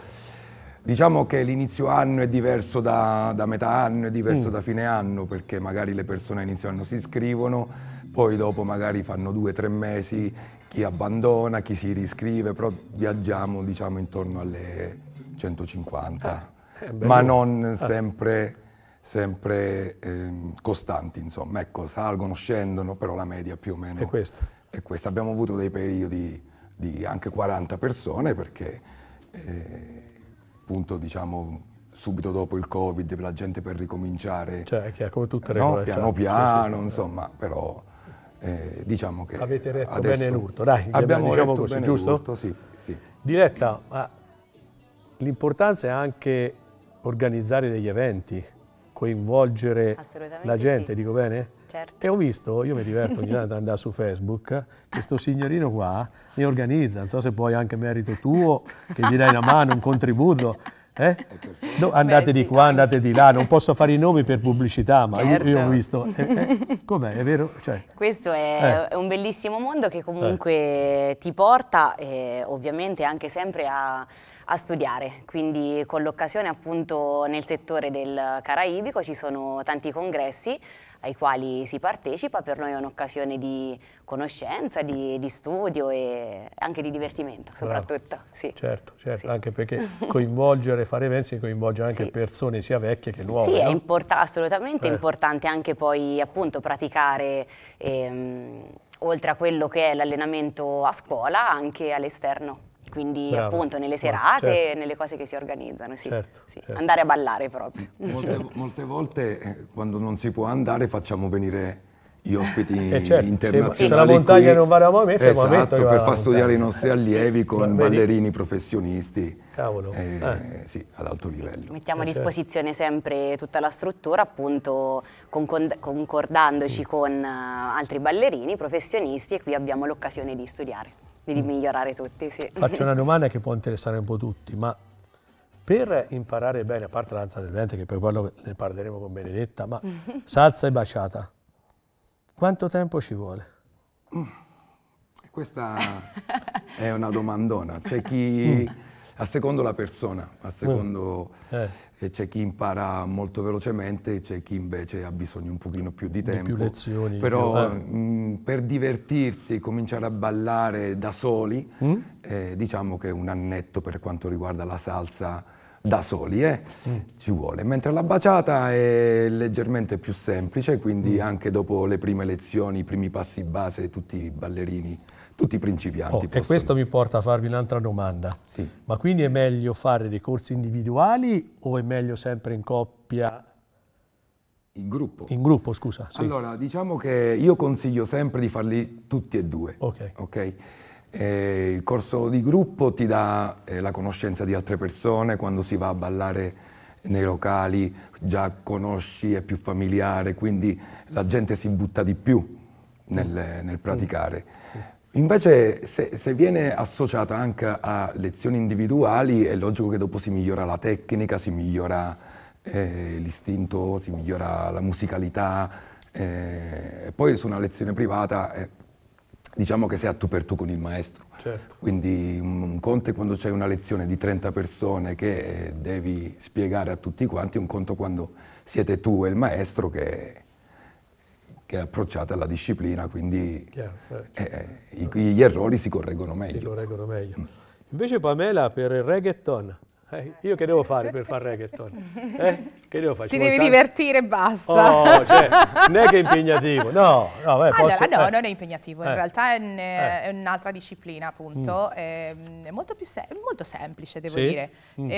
Diciamo che l'inizio anno è diverso da, da metà anno, è diverso mm. da fine anno, perché magari le persone all'inizio anno si iscrivono, poi dopo magari fanno due o tre mesi, chi abbandona, chi si riscrive, però viaggiamo diciamo intorno alle 150, ah, eh, ma non ah. sempre, sempre eh, costanti, insomma. Ecco, salgono, scendono, però la media più o meno è questa. È questa. Abbiamo avuto dei periodi di anche 40 persone perché... Eh, appunto diciamo subito dopo il covid la gente per ricominciare cioè chiaro, come tutte le no, cose piano piano insomma però eh, diciamo che avete retto bene l'urto dai abbiamo diciamo così, bene giusto? l'urto sì, sì. Diletta ma l'importanza è anche organizzare degli eventi coinvolgere la gente, sì. dico bene? Certo. E ho visto, io mi diverto ogni tanto ad [LAUGHS] andare su Facebook, questo signorino qua mi organizza, non so se poi anche merito tuo, che gli dai una mano, un contributo. Eh? No, andate Beh, di qua, andate di là, non posso fare i nomi per pubblicità, ma certo. io, io, ho certo. visto. Eh, eh, com'è, è vero? Cioè, Questo è eh. un bellissimo mondo che comunque eh. ti porta eh, ovviamente anche sempre a a studiare. Quindi con l'occasione appunto nel settore del caraibico ci sono tanti congressi ai quali si partecipa, per noi è un'occasione di conoscenza, di, di, studio e anche di divertimento soprattutto. Sì. Certo, certo. Sì. anche perché [LAUGHS] coinvolgere, fare eventi coinvolge anche sì. persone sia vecchie che nuove. Sì, no? è import assolutamente eh. importante anche poi appunto praticare ehm, oltre a quello che è l'allenamento a scuola anche all'esterno quindi Brava. appunto nelle serate, certo. nelle cose che si organizzano, sì. Certo, sì. Certo. andare a ballare proprio. [LAUGHS] Molte, molte, volte eh, quando non si può andare facciamo venire gli eh, ospiti eh certo, internazionali. Se, se la montagna qui. non va da Maometto, esatto, Maometto per far studiare i nostri allievi sì, con ballerini professionisti. Cavolo. Eh, eh. Sì, ad alto livello. Sì, mettiamo a eh, certo. disposizione sempre tutta la struttura, appunto concordandoci con altri ballerini professionisti e qui abbiamo l'occasione di studiare di mm. migliorare tutti, sì. Faccio una [LAUGHS] domanda che può interessare un po' tutti, ma per imparare bene, a parte la danza del vento, che poi quello ne parleremo con Benedetta, ma [LAUGHS] salsa e baciata, quanto tempo ci vuole? Mm. Questa è una domandona. C'è chi mm a secondo la persona, a secondo mm. eh. c'è chi impara molto velocemente, c'è chi invece ha bisogno un pochino più di tempo. Di più lezioni. Però più, eh. mh, mm, per divertirsi e cominciare a ballare da soli, mm? eh, diciamo che un annetto per quanto riguarda la salsa da soli eh. mm. ci vuole. Mentre la baciata è leggermente più semplice, quindi mm. anche dopo le prime lezioni, i primi passi base, tutti i ballerini tutti i principianti. Oh, E questo mi porta a farvi un'altra domanda. Sì. Ma quindi è meglio fare dei corsi individuali o è meglio sempre in coppia? In gruppo. In gruppo, scusa. Sì. Allora, diciamo che io consiglio sempre di farli tutti e due. Ok. okay? Eh, il corso di gruppo ti dà eh, la conoscenza di altre persone quando si va a ballare nei locali, già conosci, è più familiare, quindi la gente si butta di più nel, nel mm. praticare. Mm. Invece se, se, viene associata anche a lezioni individuali è logico che dopo si migliora la tecnica, si migliora eh, l'istinto, si migliora la musicalità, eh, poi su una lezione privata eh, diciamo che sei a tu per tu con il maestro. Certo. Quindi un, un conto è quando c'è una lezione di 30 persone che eh, devi spiegare a tutti quanti, un conto quando siete tu e il maestro che che è approcciata alla disciplina, quindi Chiaro, eh, eh, eh gli errori si correggono meglio. Si correggono meglio. Mm. Invece Pamela per il reggaeton. Eh, io che devo fare per fare reggaeton? Eh? Che devo fare? Ci Ti devi tanto? divertire e basta. Oh, cioè, non è che è impegnativo, no. no beh, allora, posso, no, eh. non è impegnativo, in eh. realtà eh. Eh, è, un'altra disciplina, appunto. Mm. Ehm, è, molto, più se molto semplice, devo sì? dire. Mm. E,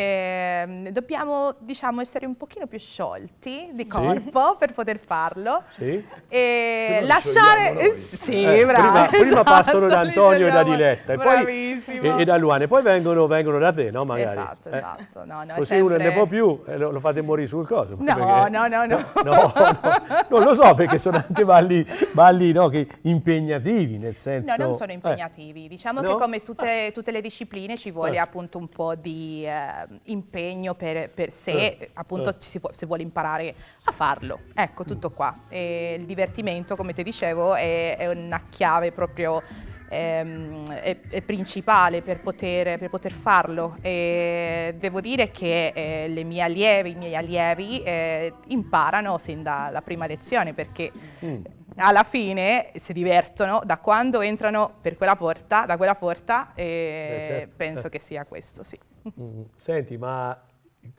ehm, dobbiamo, diciamo, essere un pochino più sciolti di corpo sì? per poter farlo. Sì. E lasciare... Sì, bravo. Prima, esatto, prima, passano da Antonio e da diciamo. Diletta, e, poi, e, e, da Luane, poi vengono, vengono da te, no? Magari. Esatto, esatto. Esatto, no, no, Così sempre... uno ne può più e lo, lo fate morire sul coso. No, perché... no, no, no, no. [LAUGHS] No, no, non lo so perché sono anche balli, balli no, che impegnativi, nel senso... No, non sono eh. impegnativi. Eh. Diciamo no? che come tutte, eh. tutte, le discipline ci vuole eh. appunto un po' di eh, impegno per, per se eh. appunto può, se vuole imparare a farlo. Ecco, tutto qua. E il divertimento, come ti dicevo, è, è una chiave proprio ehm, è, è, principale per poter, per poter farlo. E devo dire che eh, le mie allievi, i miei allievi eh, imparano sin dalla prima lezione perché mm. alla fine si divertono da quando entrano per quella porta, da quella porta e eh, certo. penso certo. che sia questo, sì. Mm. Senti, ma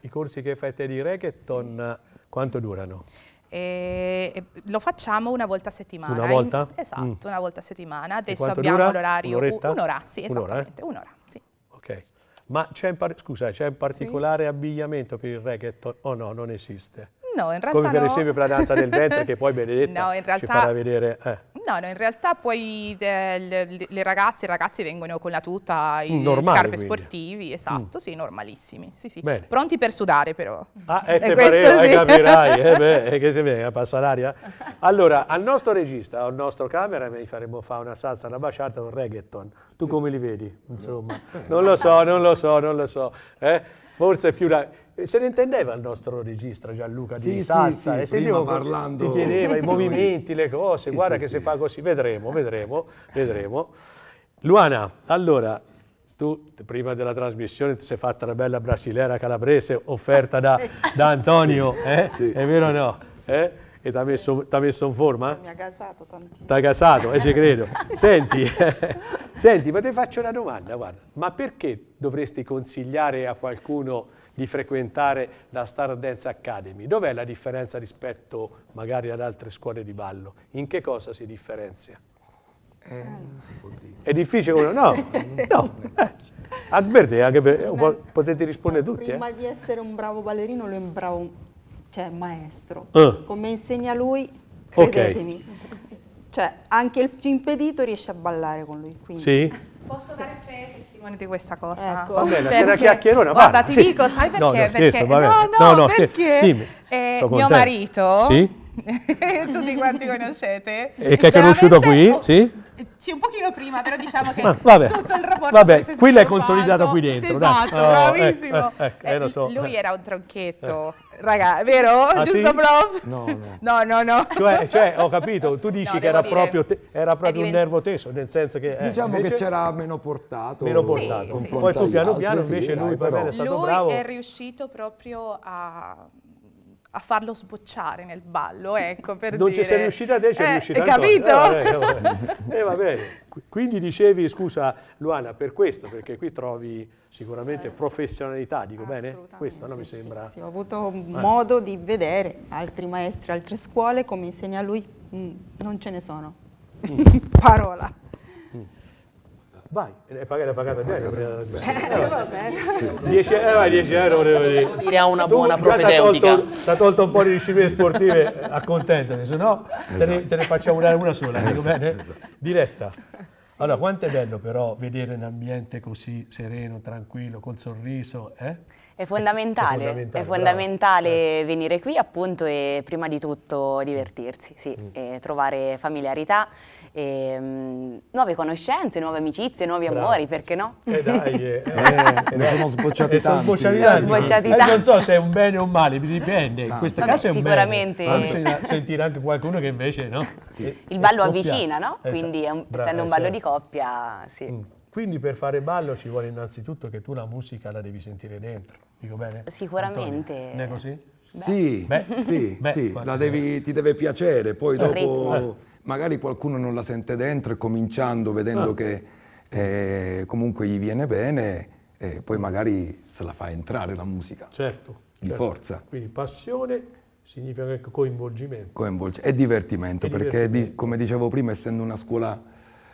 i corsi che fai te di reggaeton quanto durano? E, e lo facciamo una volta a settimana. Una volta? In, esatto, mm. una volta a settimana. Adesso abbiamo l'orario. Un'oretta? Un'ora, sì, esattamente, un'ora. Eh? un'ora sì. Ok. Ma c'è in, par- scusa, c'è in particolare sì. abbigliamento per il reggaeton o oh no, non esiste? No, in realtà Come per no. esempio per la danza del ventre che poi [LAUGHS] Benedetta no, realtà, ci farà vedere. Eh. No, no, in realtà poi eh, le, le ragazze e i ragazzi vengono con la tuta, i mm, scarpe quindi. sportivi, mm. esatto, mm. sì, normalissimi, sì, sì. Pronti per sudare però. Ah, [LAUGHS] eh, te pareva, sì. capirai, eh, beh, [LAUGHS] eh, che se venga, eh, passa l'aria. Allora, al nostro regista, al nostro cameraman, gli faremo fare una salsa, una baciata, un reggaeton. Tu come li vedi? Insomma, [LAUGHS] non lo so, non lo so, non lo so. Eh? Forse più... La... Eh, se ne intendeva il nostro regista Gianluca di sì, salsa sì, e sentivo parlando... ti chiedeva i movimenti, le cose, guarda che se fa così, vedremo, vedremo, vedremo. Luana, allora, tu prima della trasmissione ti sei fatta una bella brasilera calabrese offerta da, da Antonio, [LAUGHS] eh? è vero o no? Eh? E ti ha messo, messo, in forma? Mi ha gasato tantissimo. Ti ha gasato, eh, ci credo. [LAUGHS] Senti, [LAUGHS] senti, ma ti faccio una domanda, guarda. Ma perché dovresti consigliare a qualcuno di frequentare la Star Dance Academy. Dov'è la differenza rispetto magari ad altre scuole di ballo? In che cosa si differenzia? Eh, è difficile No, [LAUGHS] no. Eh. Adverte, anche per, potete rispondere tutti. Eh? Prima eh? di essere un bravo ballerino, lo è un bravo cioè, maestro. Uh. Come insegna lui, credetemi. Okay. Cioè, anche il più impedito riesce a ballare con lui. Quindi. Sì? Posso dare fede, sì testimoni di questa cosa. Ecco. Va bene, perché, sera chiacchierona, guarda, ti sì. dico, sai perché? No, no, scherzo, perché no, no, no, perché eh, mio marito, sì? [LAUGHS] tutti quanti conoscete. E che hai conosciuto qui, sì? Sì, un pochino prima, però diciamo che vabbè, tutto il rapporto... Vabbè, qui l'hai consolidata qui dentro. Esatto, Oh, ecco, bravissimo. Ecco, ecco, eh, eh, eh, so. Lui era un tronchetto. Eh. Raga, vero? Ah, Giusto, sì? prof? No, no, no. no, no. Cioè, cioè, ho capito, tu dici no, che era proprio, te, era proprio, un nervo teso, nel senso che... Eh, diciamo che c'era meno portato. Meno portato. Sì, sì. Poi tu piano piano invece lui, lui è stato bravo. Lui è riuscito proprio a a farlo sbocciare nel ballo, ecco, per Non dire... ci sei riuscita te, ci sei eh, riuscita capito? Antonio. Eh, vabbè, eh, vabbè. Quindi dicevi, scusa Luana, per questo, perché qui trovi sicuramente eh, professionalità, dico bene? Questo no, mi sembra... Sì, sì, ho avuto modo di vedere altri maestri, altre scuole, come insegna lui, mm, non ce ne sono. Mm. [LAUGHS] Parola. Vai, e paghi la pagata diaria. 10 euro, 10 euro volevo dire. Dire una buona propedeutica. Ti ha tolto un po' di discipline sportive, eh, accontentati, se no te ne, te ne facciamo dare una sola, dico esatto, bene? Esatto. Diretta. Allora, quanto è bello però vedere un ambiente così sereno, tranquillo, col sorriso, eh? È fondamentale, è fondamentale, è fondamentale certo. venire qui appunto e prima di tutto divertirsi, sì, mm. trovare familiarità, e, um, nuove conoscenze, nuove amicizie, nuovi Bravo. amori, perché no? Eh dai, [LAUGHS] eh, eh, eh, ne sono sbocciati eh, tanti. Sono sbocciati tanti. Sono sbocciati eh, tanti. non so se è un bene o un male, dipende, in questo Vabbè, caso è un sicuramente... bene. Sicuramente. Sentire anche qualcuno che invece no. Sì. Il ballo avvicina, no? Esatto. Quindi esatto. essendo Bravo, un ballo certo. di coppia, sì. Mm. Quindi per fare ballo ci vuole innanzitutto che tu la musica la devi sentire dentro, dico bene? Sicuramente. non è così? Beh. Sì, Beh. sì, Beh, sì devi, ti deve piacere, poi dopo ritmo. Eh. magari qualcuno non la sente dentro e cominciando, vedendo ah. che eh, comunque gli viene bene, eh, poi magari se la fa entrare la musica. Certo. Di certo. forza. Quindi passione significa anche coinvolgimento. Coinvolge- e divertimento, e perché divertimento. Di, come dicevo prima, essendo una scuola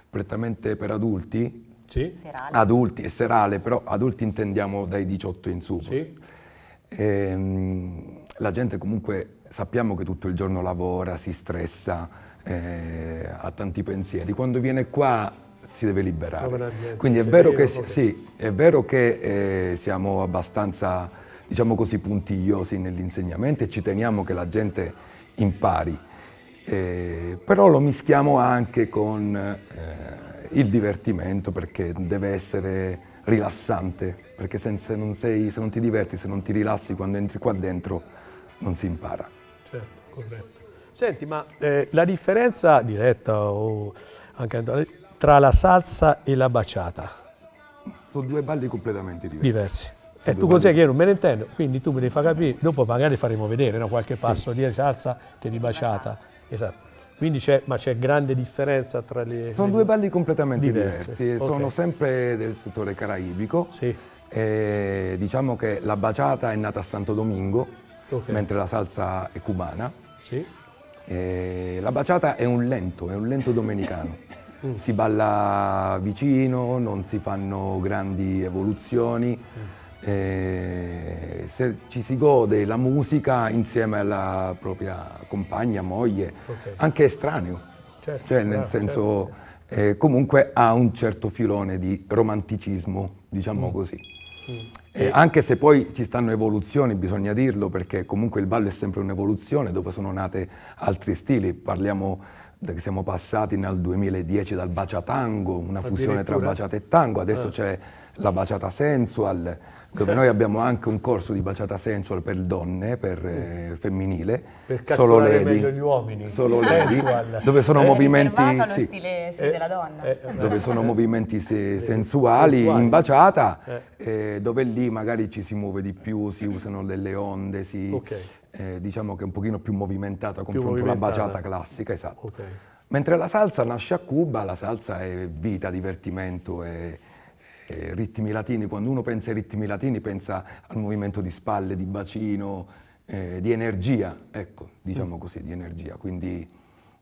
prettamente per adulti, sì. serale. Adulti e serale, però adulti intendiamo dai 18 in su. Sì. Ehm, la gente comunque sappiamo che tutto il giorno lavora, si stressa, eh, ha tanti pensieri. Quando viene qua si deve liberare. Quindi è vero, che, sì, è vero che eh, siamo abbastanza, diciamo così, puntigliosi nell'insegnamento e ci teniamo che la gente impari. Eh, però lo mischiamo anche con eh, il divertimento perché deve essere rilassante, perché se, se, non sei, se non ti diverti, se non ti rilassi quando entri qua dentro, non si impara. Certo, corretto. Senti, ma eh, la differenza diretta o anche tra la salsa e la baciata? Sono due balli completamente diversi. Diversi. E eh, tu cos'è che io non me ne intendo, quindi tu me devi far capire, dopo magari faremo vedere no? qualche passo sì. di salsa che di baciata. Esatto. Quindi c'è, ma c'è grande differenza tra le... Sono le due balli completamente diverse. diversi, okay. sono sempre del settore caraibico. Sì. E, diciamo che la baciata è nata a Santo Domingo, okay. mentre la salsa è cubana. Sì. E, la baciata è un lento, è un lento domenicano. [LAUGHS] Mm. Si balla vicino, non si fanno grandi evoluzioni. Mm eh, se ci si gode la musica insieme alla propria compagna, moglie, okay. anche estraneo, certo, cioè nel bravo, senso certo. eh, comunque ha un certo filone di romanticismo, diciamo mm. così. Mm. Eh, anche se poi ci stanno evoluzioni, bisogna dirlo, perché comunque il ballo è sempre un'evoluzione dove sono nate altri stili, parliamo siamo passati nel 2010 dal baciatango, una fusione tra baciata e tango, adesso eh. c'è la baciata sensual, dove noi abbiamo anche un corso di baciata sensual per donne, per mm. eh, femminile, per solo lady, gli uomini, solo lady, dove sono eh, movimenti sì, stile, sì, eh, della donna, eh, eh, dove sono eh, movimenti se, sensuali, sensuali, in baciata, dove lì magari ci si muove di più, si usano delle onde, si, okay eh, diciamo che è un pochino più movimentata confronto alla baciata classica, esatto. Okay. Mentre la salsa nasce a Cuba, la salsa è vita, divertimento e ritmi latini. Quando uno pensa ai ritmi latini pensa al movimento di spalle, di bacino, eh, di energia, ecco, diciamo mm. così, di energia. Quindi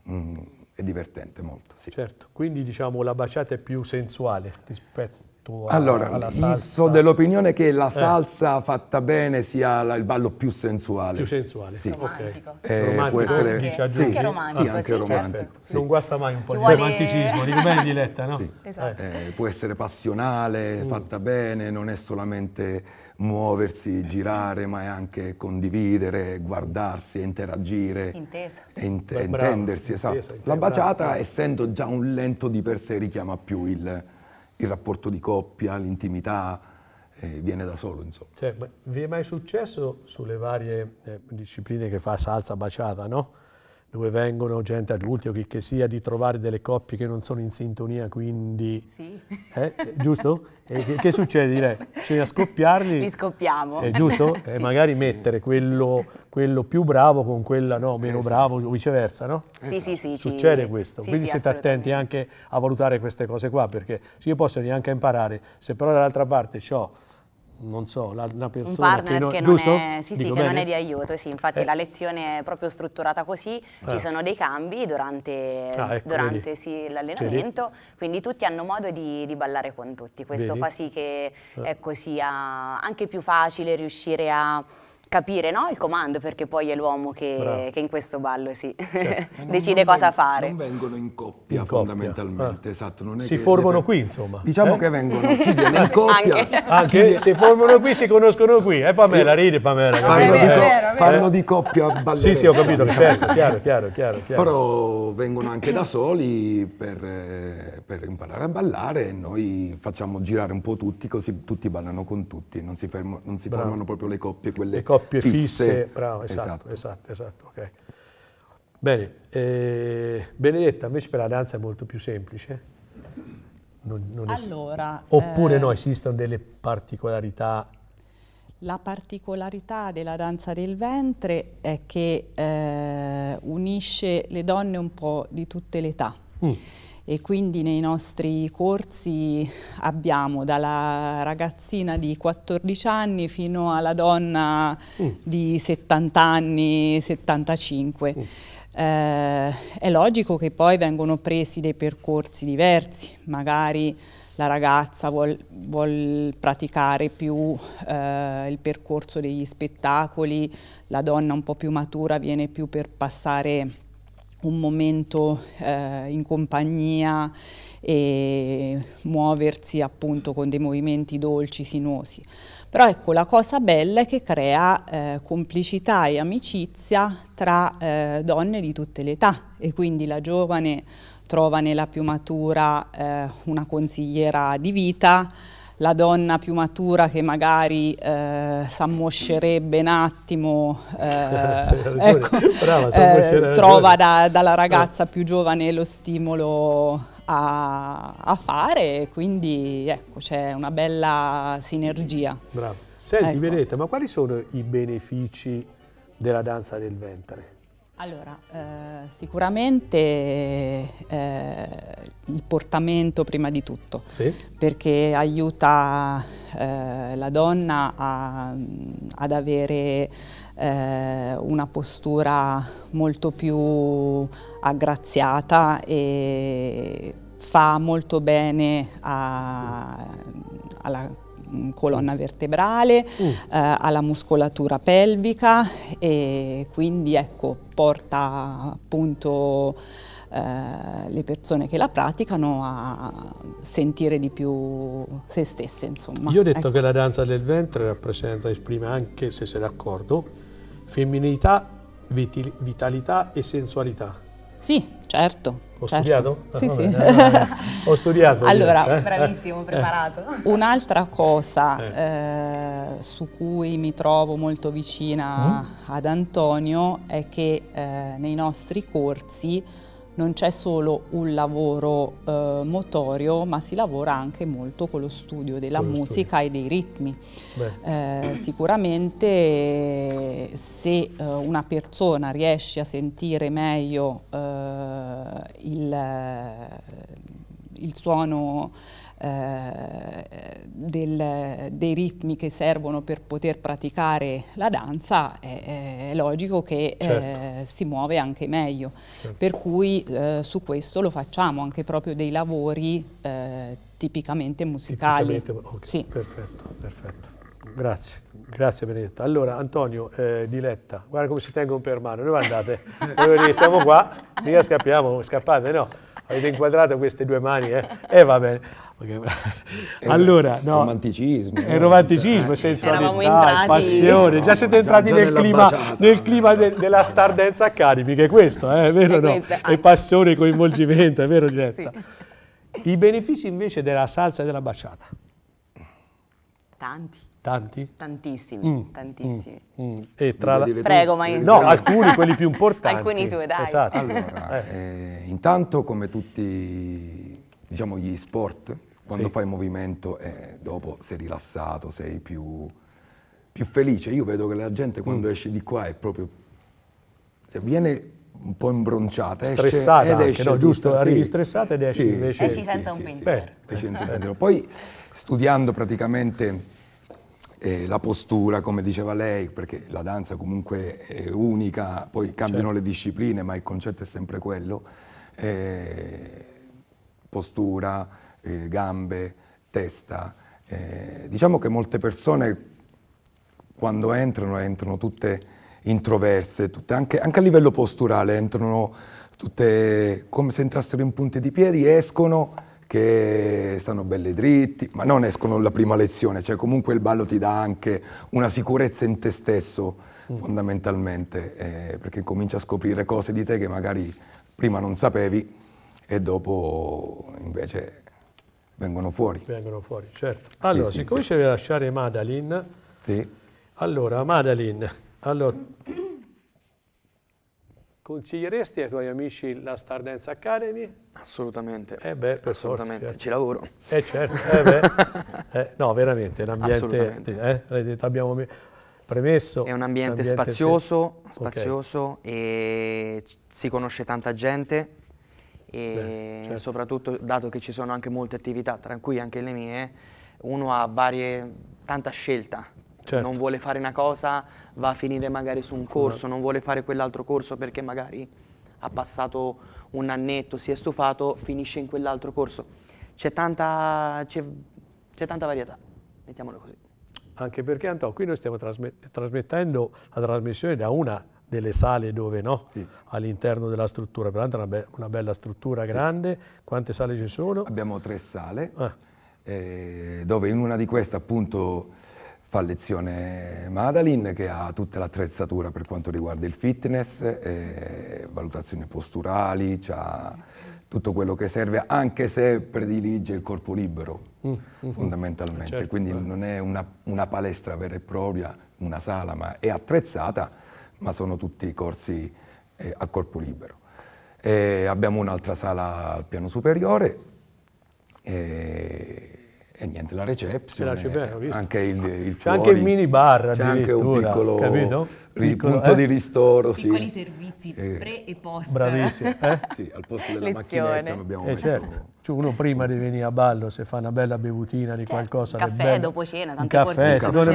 mh, mm, è divertente molto, sì. Certo, quindi diciamo la baciata è più sensuale rispetto tu allora, alla salsa? sono dell'opinione che la eh. salsa eh. fatta bene sia la, il ballo più sensuale. Più sensuale, sì. romantico. Eh, romantico. Può eh, essere anche, sì, anche, romantico, sì, anche certo. romantico. Certo. Non guasta mai un po' di vuole... romanticismo, di com'è diletta, no? Esatto. Eh. eh, può essere passionale, mm. fatta bene, non è solamente muoversi, girare, ma è anche condividere, guardarsi, interagire. Intesa. Int- Beh, intendersi, bravo, esatto. Intesa, la baciata, bravo. essendo già un lento di per sé, richiama più il il rapporto di coppia, l'intimità, eh, viene da solo. Insomma. Cioè, vi è mai successo sulle varie eh, discipline che fa salsa baciata, no? dove vengono gente adulti o chi che sia, di trovare delle coppie che non sono in sintonia, quindi... Sì. Eh, giusto? E che, che succede? Direi, bisogna scoppiarli... Li scoppiamo. È eh, giusto? [LAUGHS] Sì. E magari mettere quello, quello, più bravo con quella no, meno esatto. bravo o viceversa, no? Sì, sì, sì. Succede ci... questo. Sì, quindi sì, siete attenti anche a valutare queste cose qua, perché io posso neanche imparare, se però dall'altra parte ho non so, una persona un partner che, non, che, non, è, sì, sì, che non, è, di aiuto, sì, infatti eh. la lezione è proprio strutturata così, ci ah. sono dei cambi durante, ah, ecco, durante l'allenamento, quindi tutti hanno modo di, di ballare con tutti, questo vedi? fa sì che eh. ecco, sia anche più facile riuscire a capire no? il comando, perché poi è l'uomo che, che in questo ballo sì. cioè, certo. [LAUGHS] decide non, cosa non, fare. Non vengono in coppia in fondamentalmente, coppia. Ah. esatto. Non è si formano deve... qui insomma. Diciamo eh? che vengono, chi viene in [LAUGHS] coppia. Anche. Anche si formano qui, si conoscono qui. Eh Pamela, ridi Pamela. Parlo, vero, di, vero, eh. co- eh. parlo di, coppia ballerina. Sì, sì, ho capito, certo, chiaro, chiaro, chiaro, chiaro, Però vengono anche da soli per, eh, per imparare a ballare e noi facciamo girare un po' tutti, così tutti ballano con tutti, non si, fermo, non si formano proprio le coppie, quelle... Le coppie coppie fisse. fisse. Bravo, esatto, esatto, esatto, esatto okay. Bene, eh, Benedetta invece per la danza è molto più semplice. Non, non allora, Oppure eh, no, esistono delle particolarità? La particolarità della danza del ventre è che eh, unisce le donne un po' di tutte le età. Mm e quindi nei nostri corsi abbiamo dalla ragazzina di 14 anni fino alla donna mm. di 70 anni, 75. Mm. Eh, è logico che poi vengono presi dei percorsi diversi, magari la ragazza vuol, vuol praticare più eh, il percorso degli spettacoli, la donna un po' più matura viene più per passare un momento eh, in compagnia e muoversi appunto con dei movimenti dolci, sinuosi. Però ecco, la cosa bella è che crea eh, complicità e amicizia tra eh, donne di tutte le età e quindi la giovane trova nella più matura eh, una consigliera di vita, la donna più matura che magari eh, s'ammoscerebbe un attimo, [LAUGHS] eh, [LAUGHS] ecco, Brava, eh, trova da, dalla ragazza più giovane lo stimolo a, a fare, quindi ecco, c'è una bella sinergia. Bravo. Senti ecco. Benetta, ma quali sono i benefici della danza del ventre? Allora, eh, sicuramente eh, il portamento prima di tutto, sì. perché aiuta eh, la donna a, ad avere eh, una postura molto più aggraziata e fa molto bene a, alla Mm, colonna vertebrale, mm. eh, alla muscolatura pelvica e quindi ecco, porta appunto eh, le persone che la praticano a sentire di più se stesse. Insomma. Io ho detto ecco. che la danza del ventre rappresenta, esprime anche, se sei d'accordo, femminilità, vitalità e sensualità. Sì, Certo. Ho certo. studiato? Sì, ah, sì. Eh, ho studiato. [LAUGHS] allora, eh? bravissimo, eh. preparato. Eh. Un'altra cosa eh. eh. su cui mi trovo molto vicina mm. ad Antonio è che nei nostri corsi non c'è solo un lavoro eh, motorio, ma si lavora anche molto con lo studio della con musica studio. e dei ritmi. Eh, sicuramente se eh, una persona riesce a sentire meglio eh, il, il suono eh, del, dei ritmi che servono per poter praticare la danza, è, è logico che eh, certo. si muove anche meglio. Certo. Per cui eh, su questo lo facciamo, anche proprio dei lavori tipicamente musicali. Tipicamente, okay. sì. perfetto, perfetto. Grazie. Grazie Benedetta. Allora Antonio, eh, Diletta, guarda come si tengono per mano, dove andate? stiamo qua, mica scappiamo, scappate, no? Avete inquadrato queste due mani, eh? Eh va bene. Okay. Eh, allora, no. Romanticismo. È eh, eh, romanticismo, cioè, sensualità, passione. No, già siete entrati già, già nel, clima, nel, clima, de, della star dance academy, che è questo, eh? è vero o no? Questa. È ah. passione, coinvolgimento, è vero Diletta? Sì. I benefici invece della salsa e della baciata? Tanti Tanti? Tantissimi, mm, tantissimi. Mm, mm. E tra la... Prego, maestro. No, alcuni, quelli più [LAUGHS] importanti. alcuni tu, dai. Esatto. Allora, eh. Eh, intanto come tutti diciamo, gli sport, quando sì. fai movimento eh, dopo sei rilassato, sei più, più, felice. Io vedo che la gente mm. quando esce di qua è proprio... Cioè, viene un po' imbronciata, stressata esce, anche, no, giusto? Tutto, arrivi sì. stressata ed esci sì, invece... Esci senza un eh. pensiero. Poi studiando praticamente eh, la postura, come diceva lei, perché la danza comunque è unica, poi cambiano certo. le discipline, ma il concetto è sempre quello, eh, postura, eh, gambe, testa. Eh, diciamo che molte persone quando entrano, entrano tutte introverse, tutte, anche, anche a livello posturale, entrano tutte come se entrassero in punte di piedi, escono che stanno belli dritti, ma non escono la prima lezione, cioè comunque il ballo ti dà anche una sicurezza in te stesso mm. fondamentalmente, eh, perché cominci a scoprire cose di te che magari prima non sapevi e dopo invece vengono fuori. Vengono fuori, certo. Allora, sì, siccome sì, ci deve lasciare Madalin, sì. allora Madalin, allora Consiglieresti ai tuoi amici la Star Dance Academy? Assolutamente. Eh beh, per Assolutamente, forza, certo. ci lavoro. Eh certo, eh beh. [LAUGHS] eh, no, veramente, l'ambiente... Eh, l'hai detto, abbiamo premesso... È un ambiente, spazioso, se... spazioso okay. e si conosce tanta gente e beh, certo. soprattutto dato che ci sono anche molte attività, tra cui anche le mie, uno ha varie, tanta scelta Certo. Non vuole fare una cosa, va a finire magari su un esatto. corso, non vuole fare quell'altro corso perché magari ha passato un annetto, si è stufato, finisce in quell'altro corso. C'è tanta, tanta, varietà, mettiamolo così. Anche perché Antonio, qui noi stiamo trasmettendo la trasmissione da una delle sale dove no? Sì. All'interno della struttura, peraltro è una, be una, bella struttura sì. grande, quante sale ci sono? Abbiamo tre sale, ah. eh, dove in una di queste appunto fa lezione Madalin che ha tutta l'attrezzatura per quanto riguarda il fitness, eh, valutazioni posturali, ha tutto quello che serve anche se predilige il corpo libero mm -hmm. fondamentalmente, certo, quindi beh. Certo. non è una, una, palestra vera e propria, una sala, ma è attrezzata, ma sono tutti corsi eh, a corpo libero. E eh, abbiamo un'altra sala al piano superiore. Eh, e niente, la reception, anche il, il fuori, C'è anche il mini bar C'è anche un piccolo... Capito? Piccolo, punto eh? di ristoro. Piccoli servizi eh. pre e post. Bravissimo. Eh? [LAUGHS] Sì, al posto della Lezione. macchinetta abbiamo eh, messo... Certo. Cioè uno prima di venire a ballo, se fa una bella bevutina di certo. qualcosa... Un caffè dopo cena, tanti un caffè, secondo me,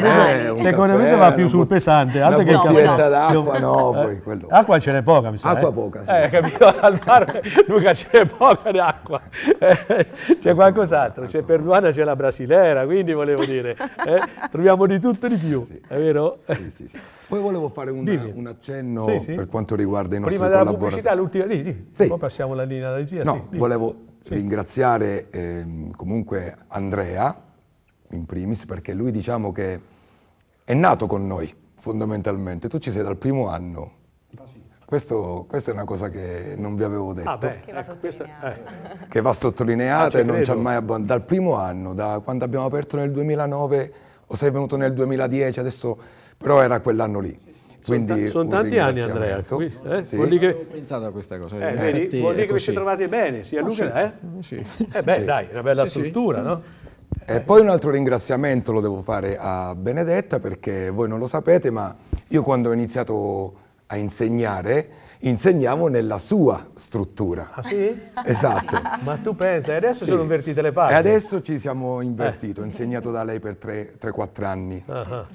un secondo caffè, me si va più sul pesante. Altro che il caffè. No. d'acqua, eh? no. Poi quello. Acqua ce n'è poca, mi sa. Acqua eh? poca. Sì. Eh, capito? [LAUGHS] Al bar, Luca, ce n'è poca d'acqua. c'è qualcos'altro. C'è per Luana c'è la brasilera, quindi volevo dire. [LAUGHS] Troviamo di tutto e di più, è vero? Sì, sì, sì. Poi volevo volevo fare una, un accenno sì, sì. per quanto riguarda i nostri Prima della pubblicità, l'ultima, di, di. Sì. poi passiamo la linea alla regia. No, volevo ringraziare eh, comunque Andrea, in primis, perché lui diciamo che è nato con noi, fondamentalmente. Tu ci sei dal primo anno. Ah, Questo, questa è una cosa che non vi avevo detto. Ah, beh, che, va ecco, eh. che va sottolineata ah, e non ci ha mai abbandonato. Dal primo anno, da quando abbiamo aperto nel 2009 o sei venuto nel 2010, adesso però era quell'anno lì. Quindi sono tanti anni Andrea, qui, eh? sì. vuol dire che... pensato a questa cosa. Eh, eh. vedi, vuol dire che vi siete trovati bene, sia Luca, oh, eh? Sì. Eh beh, sì. dai, una bella sì, struttura, no? E eh, poi un altro ringraziamento lo devo fare a Benedetta perché voi non lo sapete, ma io quando ho iniziato a insegnare insegnavo nella sua struttura. Ah sì? Esatto. Ma tu pensa, e adesso sì. sono invertite le parti? E adesso ci siamo eh. invertiti, ho insegnato da lei per 3-4 anni ah, ah.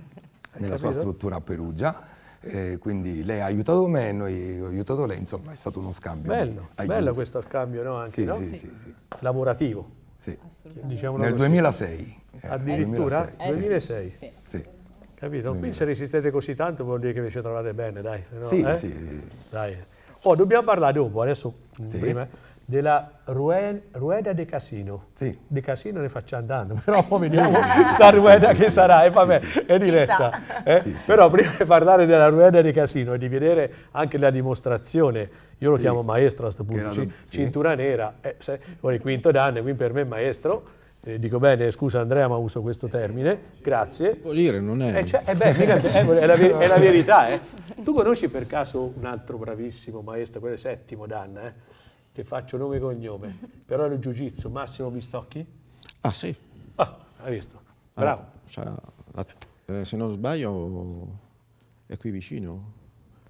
nella sua struttura a Perugia eh, quindi lei ha aiutato me noi ho aiutato lei, insomma è stato uno scambio. Bello, bello questo scambio no? Anche, sì, no? Sì, sì, sì, Lavorativo. Sì. Diciamo Nel così. 2006. Eh, Addirittura? 2006. 2006. Sì. sì. Capito? 2006. Qui se resistete così tanto vuol dire che vi ci trovate bene, dai. No, sì, eh? sì. Dai. Oh, dobbiamo parlare dopo, adesso prima della Rue, Rueda de Casino. Sì. De Casino ne faccio andando, [LAUGHS] però poi vediamo sta Rueda che sarà, e eh, vabbè, sì, è diretta. Eh? Sì, però prima di parlare della Rueda de Casino e di vedere anche la dimostrazione, io lo chiamo maestro a questo punto, c- cintura nera, eh, se, poi quinto d'anno, quindi per me maestro. Eh, dico bene, scusa Andrea ma uso questo termine, grazie. Volire non è... Eh, cioè, eh beh, mica, eh, è, la, è, la, verità, eh. Tu conosci per caso un altro bravissimo maestro, quello è settimo Dan, eh? ti faccio nome e cognome, [LAUGHS] però è un jiu-jitsu, Massimo Pistocchi? Ah sì. Ah, hai visto, bravo. Allora, la, eh, se non sbaglio è qui vicino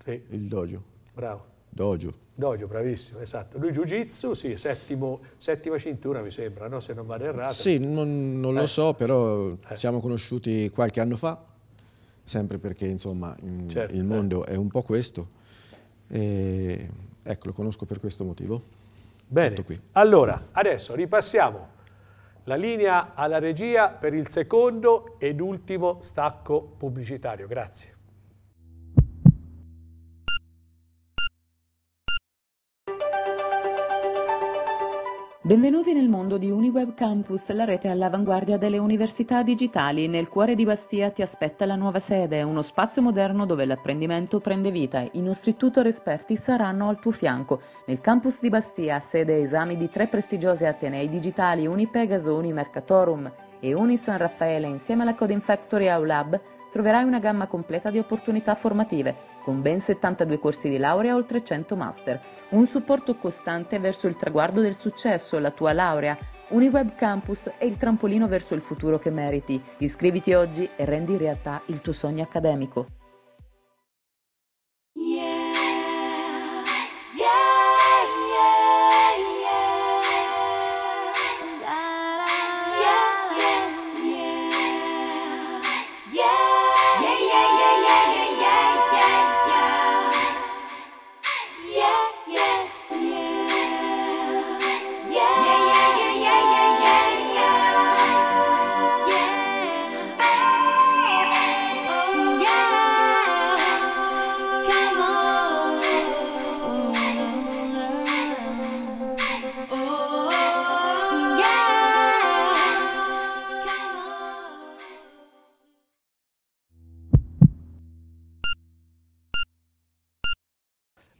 sì. il dojo. Bravo. Dojo. Dojo, bravissimo, esatto. Lui Jiu-Jitsu, sì, settimo, settima cintura mi sembra, no? se non vado errato. Sì, non, non eh. lo so, però eh. siamo conosciuti qualche anno fa, sempre perché insomma certo, il mondo eh. è un po' questo. E Ecco, lo conosco per questo motivo. Bene, allora adesso ripassiamo la linea alla regia per il secondo ed ultimo stacco pubblicitario. Grazie. Benvenuti nel mondo di Uniweb Campus, la rete all'avanguardia delle università digitali. Nel cuore di Bastia ti aspetta la nuova sede, uno spazio moderno dove l'apprendimento prende vita. I nostri tutor esperti saranno al tuo fianco. Nel campus di Bastia, sede esami di tre prestigiosi atenei digitali, Unipegaso, Unimercatorum e Uni San Raffaele, insieme alla Coding Factory Aulab, troverai una gamma completa di opportunità formative, con ben 72 corsi di laurea e oltre 100 master, un supporto costante verso il traguardo del successo, la tua laurea, Uniweb Campus è il trampolino verso il futuro che meriti. Iscriviti oggi e rendi realtà il tuo sogno accademico.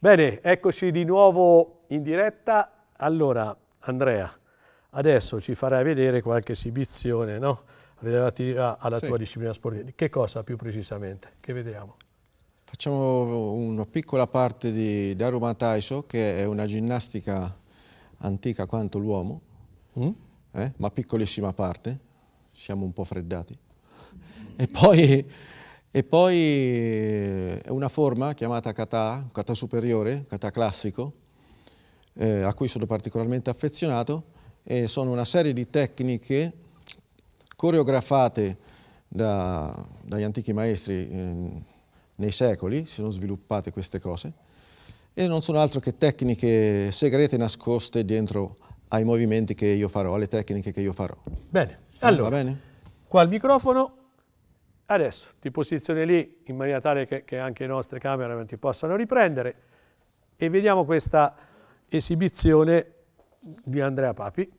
Bene, eccoci di nuovo in diretta. Allora, Andrea, adesso ci farai vedere qualche esibizione no? relativa alla sì. tua disciplina sportiva. Che cosa più precisamente? Che vediamo? Facciamo una piccola parte di Daruma Taiso, che è una ginnastica antica quanto l'uomo, mm? eh? ma piccolissima parte. Siamo un po' freddati. E poi e poi eh, è una forma chiamata kata, kata superiore, kata classico, eh, a cui sono particolarmente affezionato e sono una serie di tecniche coreografate da, dagli antichi maestri eh, nei secoli, si sono sviluppate queste cose, e non sono altro che tecniche segrete nascoste dentro ai movimenti che io farò, alle tecniche che io farò. Bene, allora, Va bene? qua il microfono Adesso ti posizioni lì in maniera tale che, che anche nostre camere non ti possano riprendere e vediamo questa esibizione di Andrea Papi.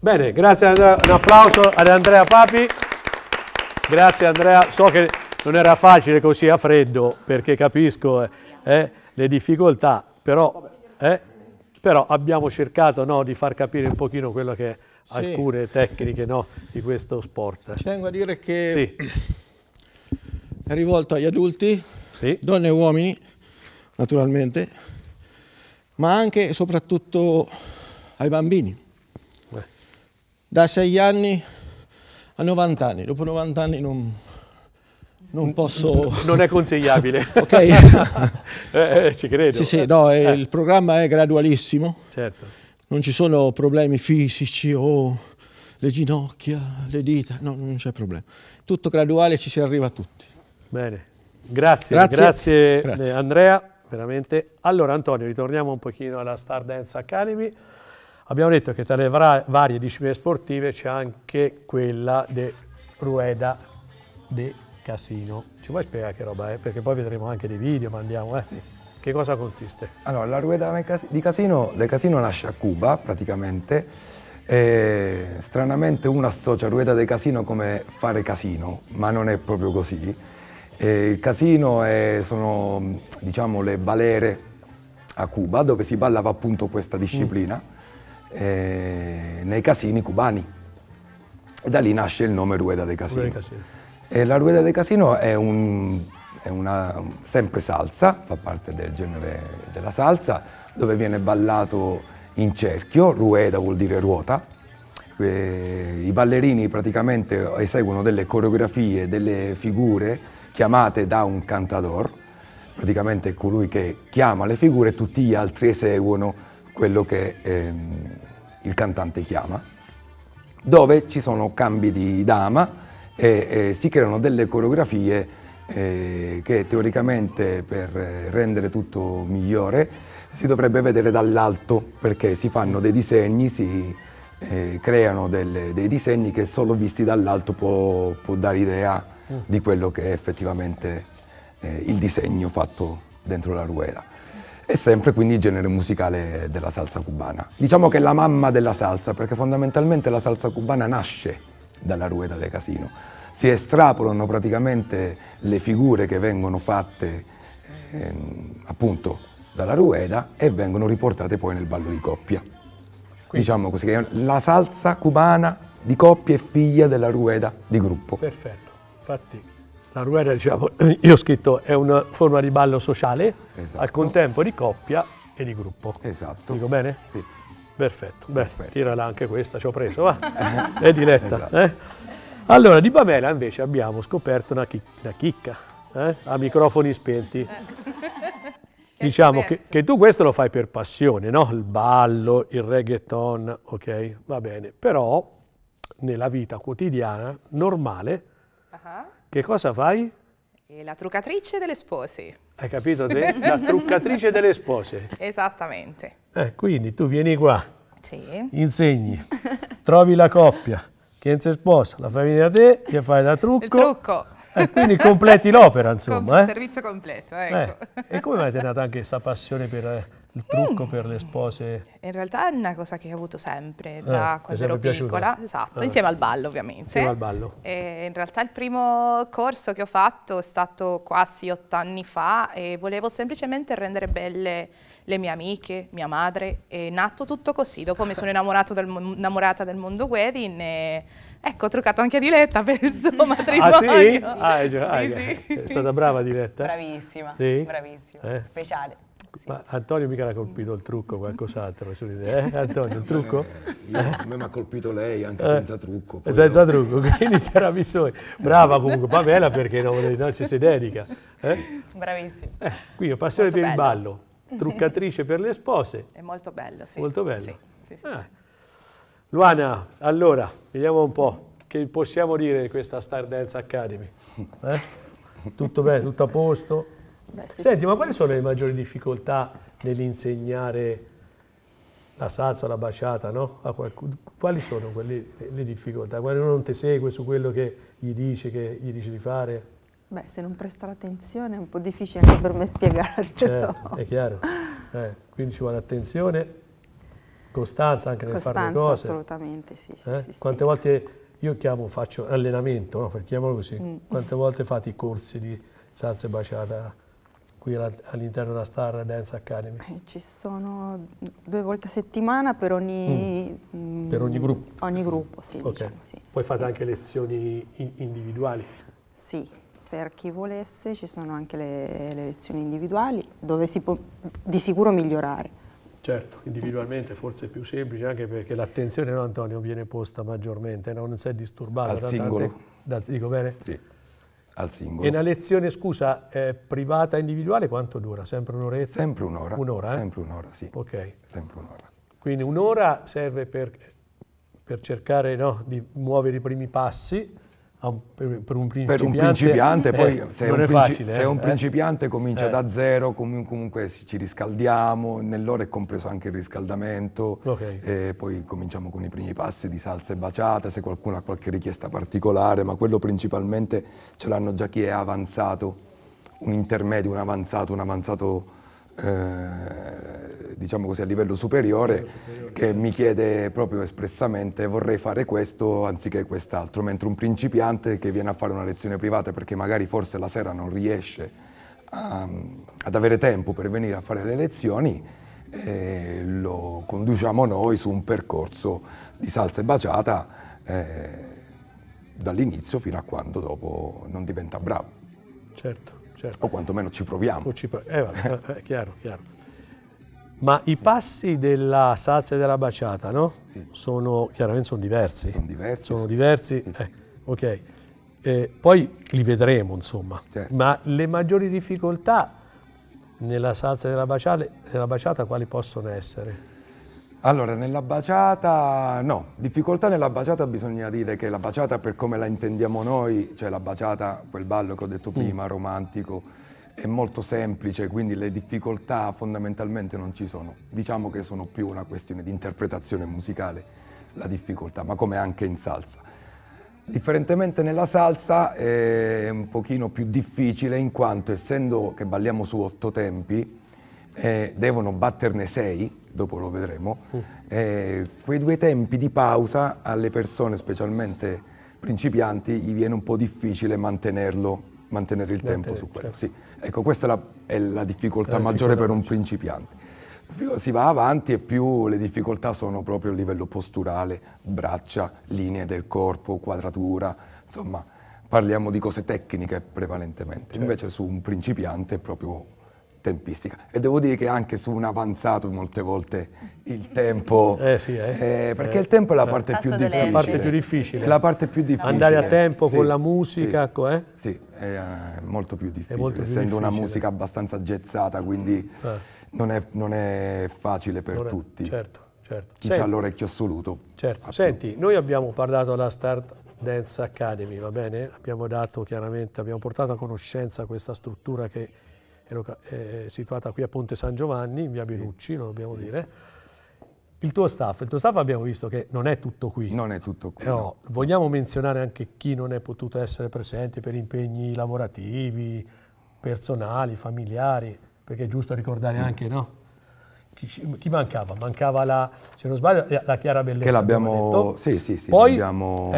Bene, grazie Andrea, un applauso ad Andrea Papi. Grazie Andrea, so che non era facile così a freddo perché capisco eh, eh, le difficoltà, però, eh, però abbiamo cercato no, di far capire un pochino quello che è sì. alcune tecniche no, di questo sport. Ci tengo a dire che sì. è rivolto agli adulti, sì. donne e uomini, naturalmente, ma anche e soprattutto ai bambini da sei anni a 90 anni. Dopo 90 anni non, non posso... Non è consigliabile. [LAUGHS] ok. [LAUGHS] Eh, eh, eh, ci credo. Sì, sì, no, eh, eh. il programma è gradualissimo. Certo. Non ci sono problemi fisici o le ginocchia, le dita, no, non c'è problema. Tutto graduale, ci si arriva a tutti. Bene, grazie, grazie, grazie, grazie. Andrea, veramente. Allora Antonio, ritorniamo un pochino alla Stardance Academy. Abbiamo detto che tra le varie discipline sportive c'è anche quella de rueda de casino. Ci vuoi spiegare che roba è? Perché poi vedremo anche dei video, ma andiamo, eh? Sì. Che cosa consiste? Allora, la rueda di casino, del casino nasce a Cuba, praticamente. E, stranamente uno associa rueda de casino come fare casino, ma non è proprio così. E, il casino è, sono, diciamo, le balere a Cuba, dove si ballava appunto questa disciplina. Mm eh, nei casini cubani. E da lì nasce il nome Rueda de Casino. E la Rueda de Casino è, un, è una, sempre salsa, fa parte del genere della salsa, dove viene ballato in cerchio, rueda vuol dire ruota, eh, i ballerini praticamente eseguono delle coreografie, delle figure chiamate da un cantador, praticamente colui che chiama le figure e tutti gli altri eseguono quello che ehm, il cantante chiama, dove ci sono cambi di dama e, e si creano delle coreografie eh, che teoricamente per eh, rendere tutto migliore si dovrebbe vedere dall'alto perché si fanno dei disegni, si eh, creano delle, dei disegni che solo visti dall'alto può, può, dare idea mm. di quello che è effettivamente eh, il disegno fatto dentro la rueda e sempre quindi il genere musicale della salsa cubana. Diciamo che è la mamma della salsa perché fondamentalmente la salsa cubana nasce dalla rueda de casino. Si estrapolano praticamente le figure che vengono fatte eh, appunto dalla rueda e vengono riportate poi nel ballo di coppia. Quindi. Diciamo così che la salsa cubana di coppia è figlia della rueda di gruppo. Perfetto, infatti la Ruera, diciamo, [CLEARS THROAT] io ho scritto, è una forma di ballo sociale, esatto. al contempo di coppia e di gruppo. Esatto. Dico bene? Sì. Perfetto. Beh, Perfetto. tirala anche questa, ci ho preso, va. [LAUGHS] è diletta. Esatto. Eh? Allora, di Pamela invece abbiamo scoperto una, chic una chicca, eh? a microfoni spenti. [LAUGHS] diciamo che, che, tu questo lo fai per passione, no? Il ballo, il reggaeton, ok? Va bene. Però nella vita quotidiana, normale, uh -huh che cosa fai? la truccatrice delle spose. Hai capito te? [LAUGHS] La truccatrice delle spose. Esattamente. Eh, quindi tu vieni qua, sì. insegni, [LAUGHS] trovi la coppia che non si sposa, la fai venire da te, che fai da trucco. Il trucco. Eh, quindi completi l'opera, insomma. Com eh. Servizio completo, ecco. Eh, e come mai ti è nata anche questa passione per eh, il trucco mm. per le spose? In realtà è una cosa che ho avuto sempre eh, da eh, quando ero piccola, esatto, eh. insieme al ballo ovviamente. Insieme al ballo. E in realtà il primo corso che ho fatto è stato quasi otto anni fa e volevo semplicemente rendere belle le mie amiche, mia madre, è nato tutto così. Dopo mi sono [LAUGHS] del, innamorata del mondo wedding e ecco, ho truccato anche a Diletta per il suo ah, matrimonio. Ah [LAUGHS] sì? Ah, già, sì, ah, sì. È stata brava Diletta? Bravissima, sì? bravissima, eh? speciale. Ma Antonio mica l'ha colpito il trucco, qualcos'altro eh? Antonio, il trucco? Eh, eh. a me mi ha colpito lei anche eh. senza trucco. Senza no. trucco, [LAUGHS] quindi c'era bisogno. Brava comunque Pamela perché non, non ci si dedica. Eh? Bravissimo. Eh, qui passione Molto per bello. il ballo truccatrice per le spose. È molto bello, sì. Molto bello. Sì, sì, sì. Ah. Luana, allora, vediamo un po' che possiamo dire di questa Star Dance Academy. Eh? Tutto bene, tutto a posto? Senti, ma quali sono le maggiori difficoltà nell'insegnare la salsa, la baciata, no? quali sono quelle, le difficoltà? Quando uno non ti segue su quello che gli dice, che gli dici di fare? Beh, se non prestare attenzione è un po' difficile anche per me spiegarlo. Certo, è chiaro. Eh, quindi ci vuole attenzione, costanza anche nel costanza, fare le cose. assolutamente, sì. sì, eh? sì Quante sì. volte io chiamo, faccio allenamento, no? chiamalo così, mm. quante volte fate i corsi di salsa e baciata? qui all'interno della Star Dance Academy? Eh, ci sono due volte a settimana per ogni, mm. mh, mm, per ogni gruppo. Ogni gruppo, sì, okay. diciamo, sì. Poi fate anche lezioni in individuali? Sì, per chi volesse ci sono anche le, le lezioni individuali dove si può di sicuro migliorare. Certo, individualmente forse è più semplice anche perché l'attenzione, no Antonio, viene posta maggiormente, no? non si è disturbata da, tante, da, dico bene? Sì al singolo. E una lezione, scusa, eh, privata individuale quanto dura? Sempre un'oretta? Sempre un'ora. Un'ora, eh? Sempre un'ora, sì. Ok. Sempre un'ora. Quindi un'ora serve per, per cercare no, di muovere i primi passi, per, per, un principiante, per un principiante eh, poi se, un, facile, se eh, un, principiante eh. comincia da zero, comunque ci riscaldiamo, nell'ora è compreso anche il riscaldamento, okay. poi cominciamo con i primi passi di salse baciate, se qualcuno ha qualche richiesta particolare, ma quello principalmente ce l'hanno già chi è avanzato, un intermedio, un avanzato, un avanzato eh, diciamo così, a livello superiore, superiore che mi chiede proprio espressamente vorrei fare questo anziché quest'altro, mentre un principiante che viene a fare una lezione privata perché magari forse la sera non riesce a, ehm, ad avere tempo per venire a fare le lezioni, eh, lo conduciamo noi su un percorso di salsa e baciata eh, dall'inizio fino a quando dopo non diventa bravo. Certo certo. o quantomeno ci proviamo. Ci pro- eh, vabbè, è eh, eh, chiaro, chiaro. Ma i passi della salsa e della baciata, no? Sì. Sono, chiaramente sono diversi. Sono diversi. Sono diversi, sì. eh, ok. Eh, poi li vedremo, insomma. Certo. Ma le maggiori difficoltà nella salsa e della baciata quali possono essere? Allora, nella baciata, no, difficoltà nella baciata bisogna dire che la baciata per come la intendiamo noi, cioè la baciata, quel ballo che ho detto mm. prima, mm. romantico, è molto semplice, quindi le difficoltà fondamentalmente non ci sono. Diciamo che sono più una questione di interpretazione musicale, la difficoltà, ma come anche in salsa. Differentemente nella salsa è un pochino più difficile in quanto essendo che balliamo su otto tempi, eh, devono batterne sei, dopo lo vedremo, mm. eh, quei due tempi di pausa alle persone, specialmente principianti, gli viene un po' difficile mantenerlo, mantenere il tempo su quello. Certo. Sì. Ecco, questa è la, è la difficoltà la maggiore per un principiante. Più si va avanti e più le difficoltà sono proprio a livello posturale, braccia, linee del corpo, quadratura, insomma parliamo di cose tecniche prevalentemente, certo. invece su un principiante è proprio tempistica. E devo dire che anche su un avanzato molte volte il tempo... Eh sì, eh. Eh, perché eh. il tempo è la eh. parte, più difficile. la parte più difficile. È la parte più difficile. Andare a tempo sì, con la musica, sì, ecco, eh? Sì, è eh, molto più difficile, molto più essendo difficile. una musica abbastanza gezzata, quindi non è, non, è, facile per non è, tutti. Certo, certo. Chi ha l'orecchio assoluto. Certo. Senti, noi abbiamo parlato alla Start Dance Academy, va bene? Abbiamo dato chiaramente, abbiamo portato a conoscenza questa struttura che è eh, situata qui a Ponte San Giovanni, in via Benucci, lo dobbiamo dire. Il tuo staff, il tuo staff abbiamo visto che non è tutto qui. Non è tutto qui. Eh, no. Vogliamo menzionare anche chi non è potuto essere presente per impegni lavorativi, personali, familiari, perché è giusto ricordare mm. anche no? chi, chi mancava? Mancava la, se non sbaglio, la Chiara Bellezza. Che l'abbiamo, sì, sì, sì. Poi abbiamo,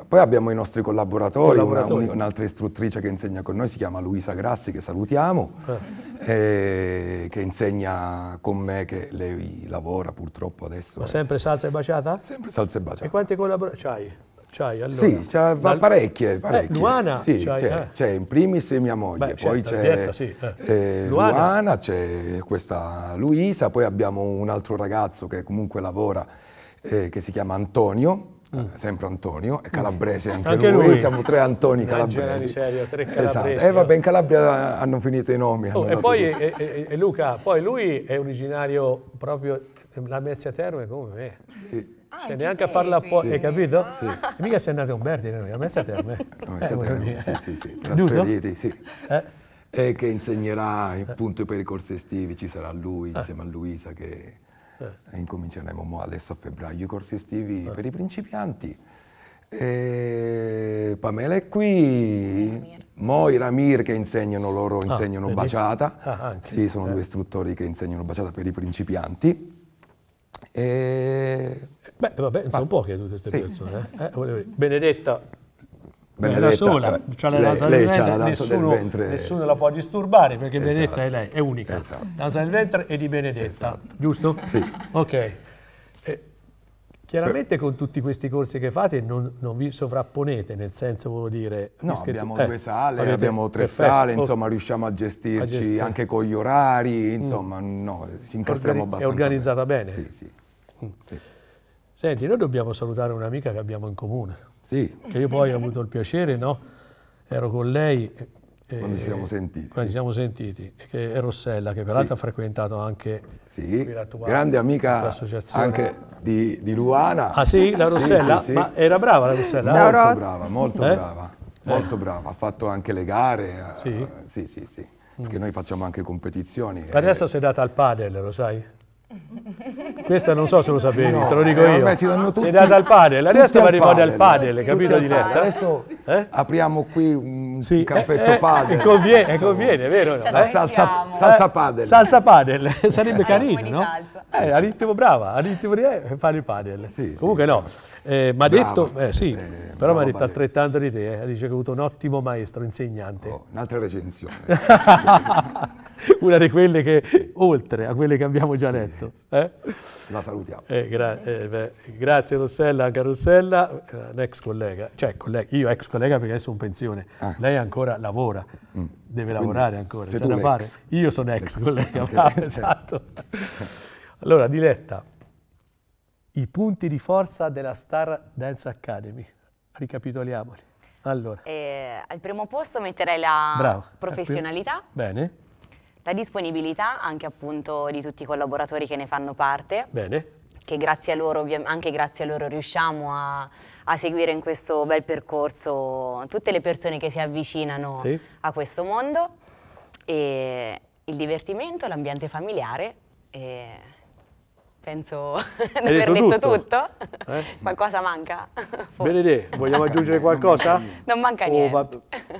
eh. poi abbiamo i nostri collaboratori, collaboratori. Una, ecco. un'altra istruttrice che insegna con noi si chiama Luisa Grassi, che salutiamo, eh. eh che insegna con me, che lei lavora purtroppo adesso. Ma eh. sempre salsa e baciata? Sempre salsa e baciata. E quanti collaboratori c'hai? C'hai allora? Sì, c'ha, va parecchie, parecchie. Eh, Luana? Sì, c'è, eh. in primis mia moglie, Beh, poi certo, c'è sì, eh. eh. Luana, Luana c'è questa Luisa, poi abbiamo un altro ragazzo che comunque lavora, eh, che si chiama Antonio, Mm. Eh, sempre Antonio, è calabrese mm. anche, anche lui. lui. siamo tre Antoni calabresi. Miseria, tre esatto. E eh, vabbè, in Calabria hanno finito i nomi. Oh, e poi e, e, e Luca, poi lui è originario proprio della Merzia Terme come me. Sì. Ah, cioè, neanche a farla apposta, hai capito? Sì. E mica sei andato a un Berti, noi, eh, pensate a me. [LAUGHS] No, eh, a sì, sì, sì, trasferiti, sì. Eh? E che insegnerà appunto per i corsi estivi, ci sarà lui eh. insieme a Luisa che eh. incominceremo adesso a febbraio i corsi estivi per i principianti. E Pamela è qui, Moira Mir che insegnano loro, ah, insegnano ah, baciata, ah, sì, sono eh. due istruttori che insegnano baciata per i principianti. E Beh, vabbè, sono poche tutte queste sì. persone. Eh? eh Benedetta Benedetta, sola, cioè lei, la lei ventre, la nessuno, nessuno, la può disturbare perché esatto. Benedetta è lei, è unica. Esatto. Danza del ventre e di Benedetta, esatto. giusto? Sì. Ok. Eh, chiaramente con tutti questi corsi che fate non, non vi sovrapponete, nel senso vuol dire... No, abbiamo eh, due sale, abbiamo tre perfetto. sale, oh, insomma riusciamo a gestirci a gestire. anche con gli orari, insomma, mm. no, ci incastriamo Organi abbastanza. È organizzata bene? bene. Sì, sì. Mm. sì. Senti, noi dobbiamo salutare un'amica che abbiamo in comune. Sì. Che io poi ho avuto il piacere, no? Ero con lei. E, quando ci siamo sentiti. Quando ci siamo sentiti. Che è Rossella, che peraltro sì. ha frequentato anche... Sì, grande amica anche di, di, Luana. Ah sì? La Rossella? Sì, sì, Ma era brava la Rossella? Ciao, molto Ross. brava, molto eh? brava. Molto eh. brava. Ha fatto anche le gare. Eh, sì? sì, sì, sì. Perché mm. noi facciamo anche competizioni. Ma adesso e... Eh. sei data al padel, lo sai? Questa non so se lo sapevi, no, te lo dico eh, io. Tutti, Sei data al padel, adesso parliamo del padel, padel capito Diletta? Adesso eh? apriamo qui un, sì. campetto eh, eh padel. Eh, conviene, ecco. conviene, vero? No? La salsa, salsa padel. Salsa padel, [LAUGHS] sarebbe eh, carino, no? Eh, a ritmo brava, a ritmo di eh, fare il padel. Sì, Comunque sì. no. Eh, mi ha detto, eh, sì, eh, però mi ha detto altrettanto di te, ha eh. avuto un ottimo maestro, insegnante. Oh, un'altra recensione. [LAUGHS] Una di quelle che, oltre a quelle che abbiamo già sì. letto. Eh. La salutiamo. Eh, gra beh, grazie Rossella, anche a Rossella, l'ex collega, cioè collega, io ex collega perché adesso ho in pensione, ah. lei ancora lavora, mm. deve lavorare Quindi, ancora, c'è da fare. Io sono ex collega, esatto. [LAUGHS] Allora, Diletta, i punti di forza della Star Dance Academy. Ricapitoliamoli. Allora. Eh, al primo posto metterei la Bravo. professionalità. Eh, Bene. La disponibilità anche appunto di tutti i collaboratori che ne fanno parte. Bene. Che grazie a loro, anche grazie a loro riusciamo a, a seguire in questo bel percorso tutte le persone che si avvicinano sì. a questo mondo. E il divertimento, l'ambiente familiare. E eh, Penso [LAUGHS] di aver detto, detto tutto. tutto. Eh? [LAUGHS] Qualcosa manca. [LAUGHS] Benedè, vogliamo aggiungere qualcosa? non manca niente. Oh, va...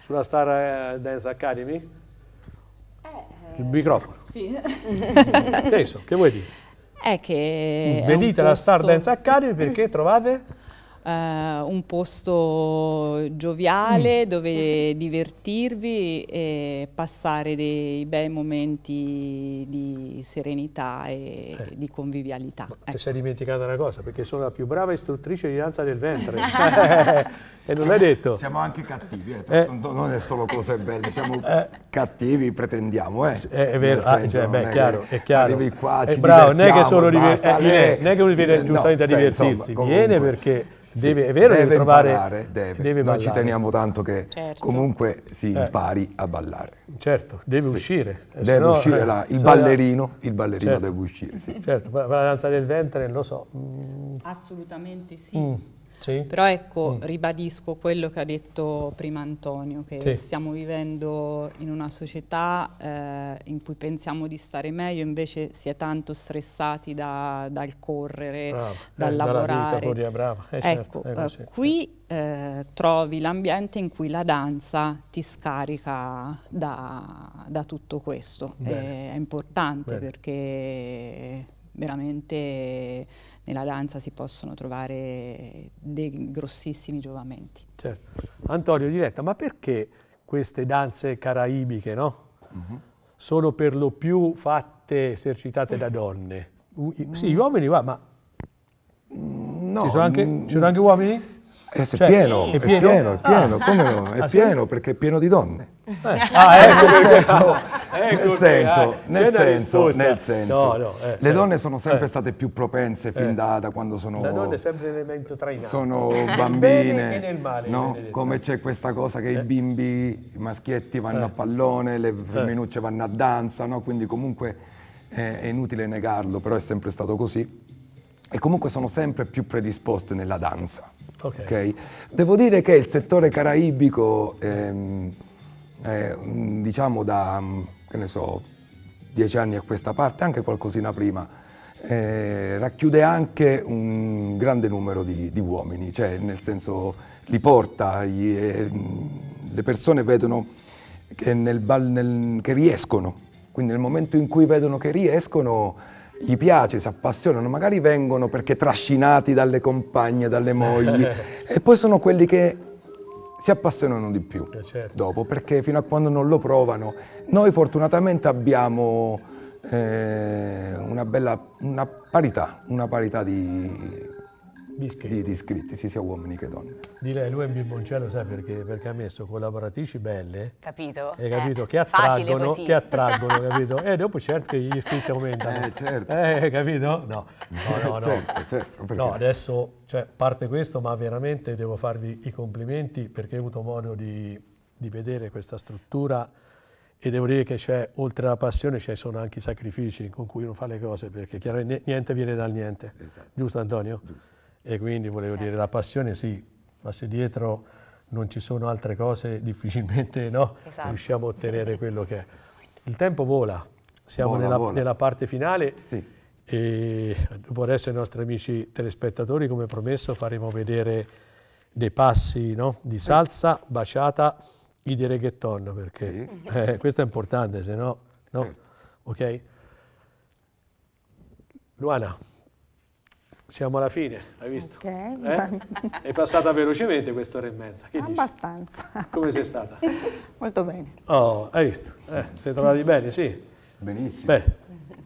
Sulla Star eh, Dance Academy? Eh, eh, Il microfono. Sì. Penso, che vuoi dire? È che... Venite alla Star Dance Academy perché trovate eh, un posto gioviale mm. dove mm. divertirvi e passare dei bei momenti di serenità e eh. di convivialità. Ma ecco. Ti sei dimenticata una cosa, perché sono la più brava istruttrice di danza del ventre. [LAUGHS] Eh, e non l'hai detto. Siamo anche cattivi, eh. Eh. non è solo cose belle, siamo [LAUGHS] eh. cattivi, pretendiamo. Eh. È, vero, ah, cioè, beh, è chiaro, è chiaro. Arrivi qua, eh, ci bravo, non è che solo basta, lei, non è che uno viene giustamente no, a cioè, divertirsi, insomma, viene perché deve, sì, è vero, deve, deve imparare, deve. deve Noi ci teniamo tanto che certo. comunque si eh. impari a ballare. Certo, deve sì. uscire. Eh, deve sennò, uscire eh, la, il, ballerino, il ballerino certo. deve uscire. Sì. Certo, la danza del ventre lo so. Mm. Assolutamente sì. Mm. Sì. Però ecco, mm. ribadisco quello che ha detto prima Antonio, che sì. stiamo vivendo in una società eh, in cui pensiamo di stare meglio, invece si è tanto stressati da, dal correre, brava. dal eh, lavorare. Vita, Coria, brava. Eh, certo, ecco, certo. eh, eh sì. qui eh, trovi l'ambiente in cui la danza ti scarica da, da tutto questo. Eh, è importante Bene. perché veramente nella danza si possono trovare dei grossissimi giovamenti. Certo. Antonio Diretta, ma perché queste danze caraibiche no? mm -hmm. sono per lo più fatte, esercitate da donne? Mm. Sì, gli uomini va, ma no, ci sono anche, mm, ci sono anche uomini? Eh, se cioè, è, pieno, è pieno, è pieno, è pieno, ah. come no? È ah, pieno sì. perché è pieno di donne. Eh. eh. Ah, ecco perché so, ecco nel ecco, senso, che, nel, senso nel senso, no, no, eh, le donne eh. sono sempre eh. state più propense fin da, da, quando sono... La donna è sempre l'elemento trainante. Sono bambine, nel male, no? come c'è questa cosa che i bimbi, i maschietti vanno a pallone, le femminucce vanno a danza, no? quindi comunque è inutile negarlo, però è sempre stato così. E comunque sono sempre più predisposte nella danza. Okay. Okay? Devo dire che il settore caraibico, ehm, eh, diciamo da, mm, che ne so, dieci anni a questa parte, anche qualcosina prima, eh, racchiude anche un grande numero di, di, uomini, cioè nel senso li porta, gli, eh, mm, le persone vedono che, nel, nel, che riescono, quindi nel momento in cui vedono che riescono gli piace, si appassionano, magari vengono perché trascinati dalle compagne, dalle mogli [LAUGHS] e poi sono quelli che si appassionano di più eh certo. dopo perché fino a quando non lo provano. Noi fortunatamente abbiamo eh, una bella una parità, una parità di, di iscritti. Di, di iscritti, sì, sia uomini che donne. Direi, lei, lui è un birboncello, sai perché? Perché ha messo collaboratrici belle. Capito. Hai eh, capito? Eh, che attraggono, che attraggono, capito? E eh, dopo certo che gli iscritti aumentano. Eh, certo. Eh, capito? No, no, no. no. certo, certo. Perché? No, adesso, cioè, parte questo, ma veramente devo farvi i complimenti perché ho avuto modo di, di vedere questa struttura e devo dire che c'è, oltre alla passione, ci sono anche i sacrifici con cui uno fa le cose, perché chiaramente niente viene dal niente. Esatto. Giusto Antonio? Giusto. E quindi volevo certo. dire, la passione sì, ma se dietro non ci sono altre cose, [LAUGHS] difficilmente no? esatto. riusciamo a ottenere quello che è. Il tempo vola, siamo vola, nella, vola. nella, parte finale. Sì. E dopo adesso ai nostri amici telespettatori, come promesso, faremo vedere dei passi no? di salsa baciata i di reggaeton, perché sì. eh, questo è importante, se no... no? Certo. Ok? Luana. Siamo alla fine, hai visto? Okay. Eh? [LAUGHS] È passata velocemente quest'ora e mezza. Che Abbastanza. Dici? Come sei stata? [LAUGHS] Molto bene. Oh, hai visto? Eh, sei trovati bene, sì? Benissimo. Beh,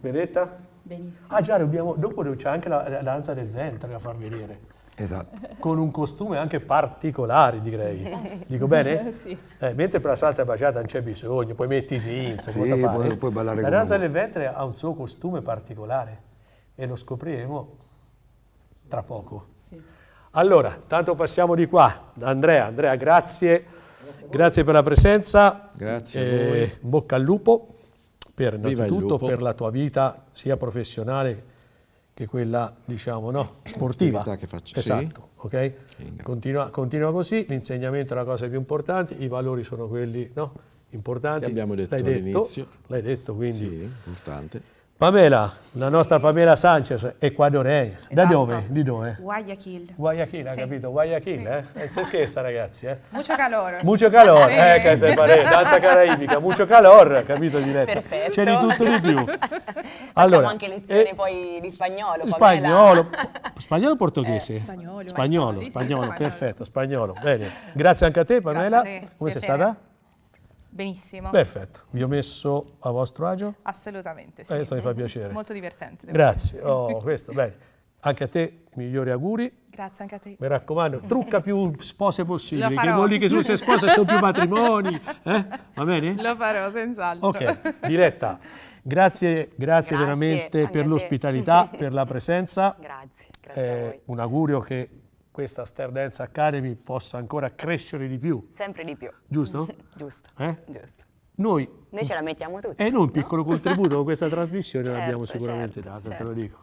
Benetta? Benissimo. Ah già, dobbiamo, dopo c'è anche la, la, danza del ventre da far vedere. Esatto. Con un costume anche particolare, direi. Dico bene? [LAUGHS] sì. Eh, mentre per la salsa baciata non c'è bisogno, poi metti i jeans, sì, puoi, puoi ballare La danza del ventre ha un suo costume particolare e lo scopriremo tra poco. Sì. Allora, tanto passiamo di qua. Andrea, Andrea, grazie. Grazie per la presenza. Grazie eh, a voi. Bocca al lupo per innanzitutto lupo. per la tua vita sia professionale che quella, diciamo, no, sportiva. che faccio. Esatto, sì. ok? continua, continua, così, l'insegnamento è la cosa più importante, i valori sono quelli, no? Importanti. Che abbiamo detto all'inizio. L'hai detto, quindi. Sì, importante. Pamela, la nostra Pamela Sanchez ecuadorena. Esatto. Da dove? Di dove? Guayaquil. Guayaquil, ha sì. capito? Guayaquil, sì. eh? Non eh, si scherza, ragazzi, eh? Mucho calor. Mucho calor, eh, che te pare, danza caraibica, mucho calor, capito Diletta? Perfetto. C'è di tutto di più. Allora, Facciamo anche lezioni eh, poi di spagnolo, Pamela. Spagnolo, [LAUGHS] spagnolo o portoghese? Eh, spagnolo. Spagnolo, spagnolo, ecco. spagnolo, spagnolo, perfetto, spagnolo. Bene, grazie anche a te, Pamela. A te. Come Piacere. sei stata? Benissimo. Perfetto, vi ho messo a vostro agio? Assolutamente, sì. Questo eh, mi fa piacere. Molto divertente. Grazie, oh, questo, bene. Anche a te, migliori auguri. Grazie anche a te. Mi raccomando, trucca più spose possibile. possibili, che quelli che sono se spose sono più matrimoni. Eh? Va bene? Lo farò, senz'altro. Ok, diretta. Grazie, grazie, grazie veramente per l'ospitalità, per la presenza. Grazie, grazie eh, Un augurio che questa Star Dance Academy possa ancora crescere di più. Sempre di più. Giusto? [LAUGHS] Giusto. Eh? Giusto. Noi, noi, ce la mettiamo tutti. E noi un piccolo no? contributo con questa trasmissione [LAUGHS] certo, l'abbiamo certo, sicuramente certo, dato, certo. te lo dico.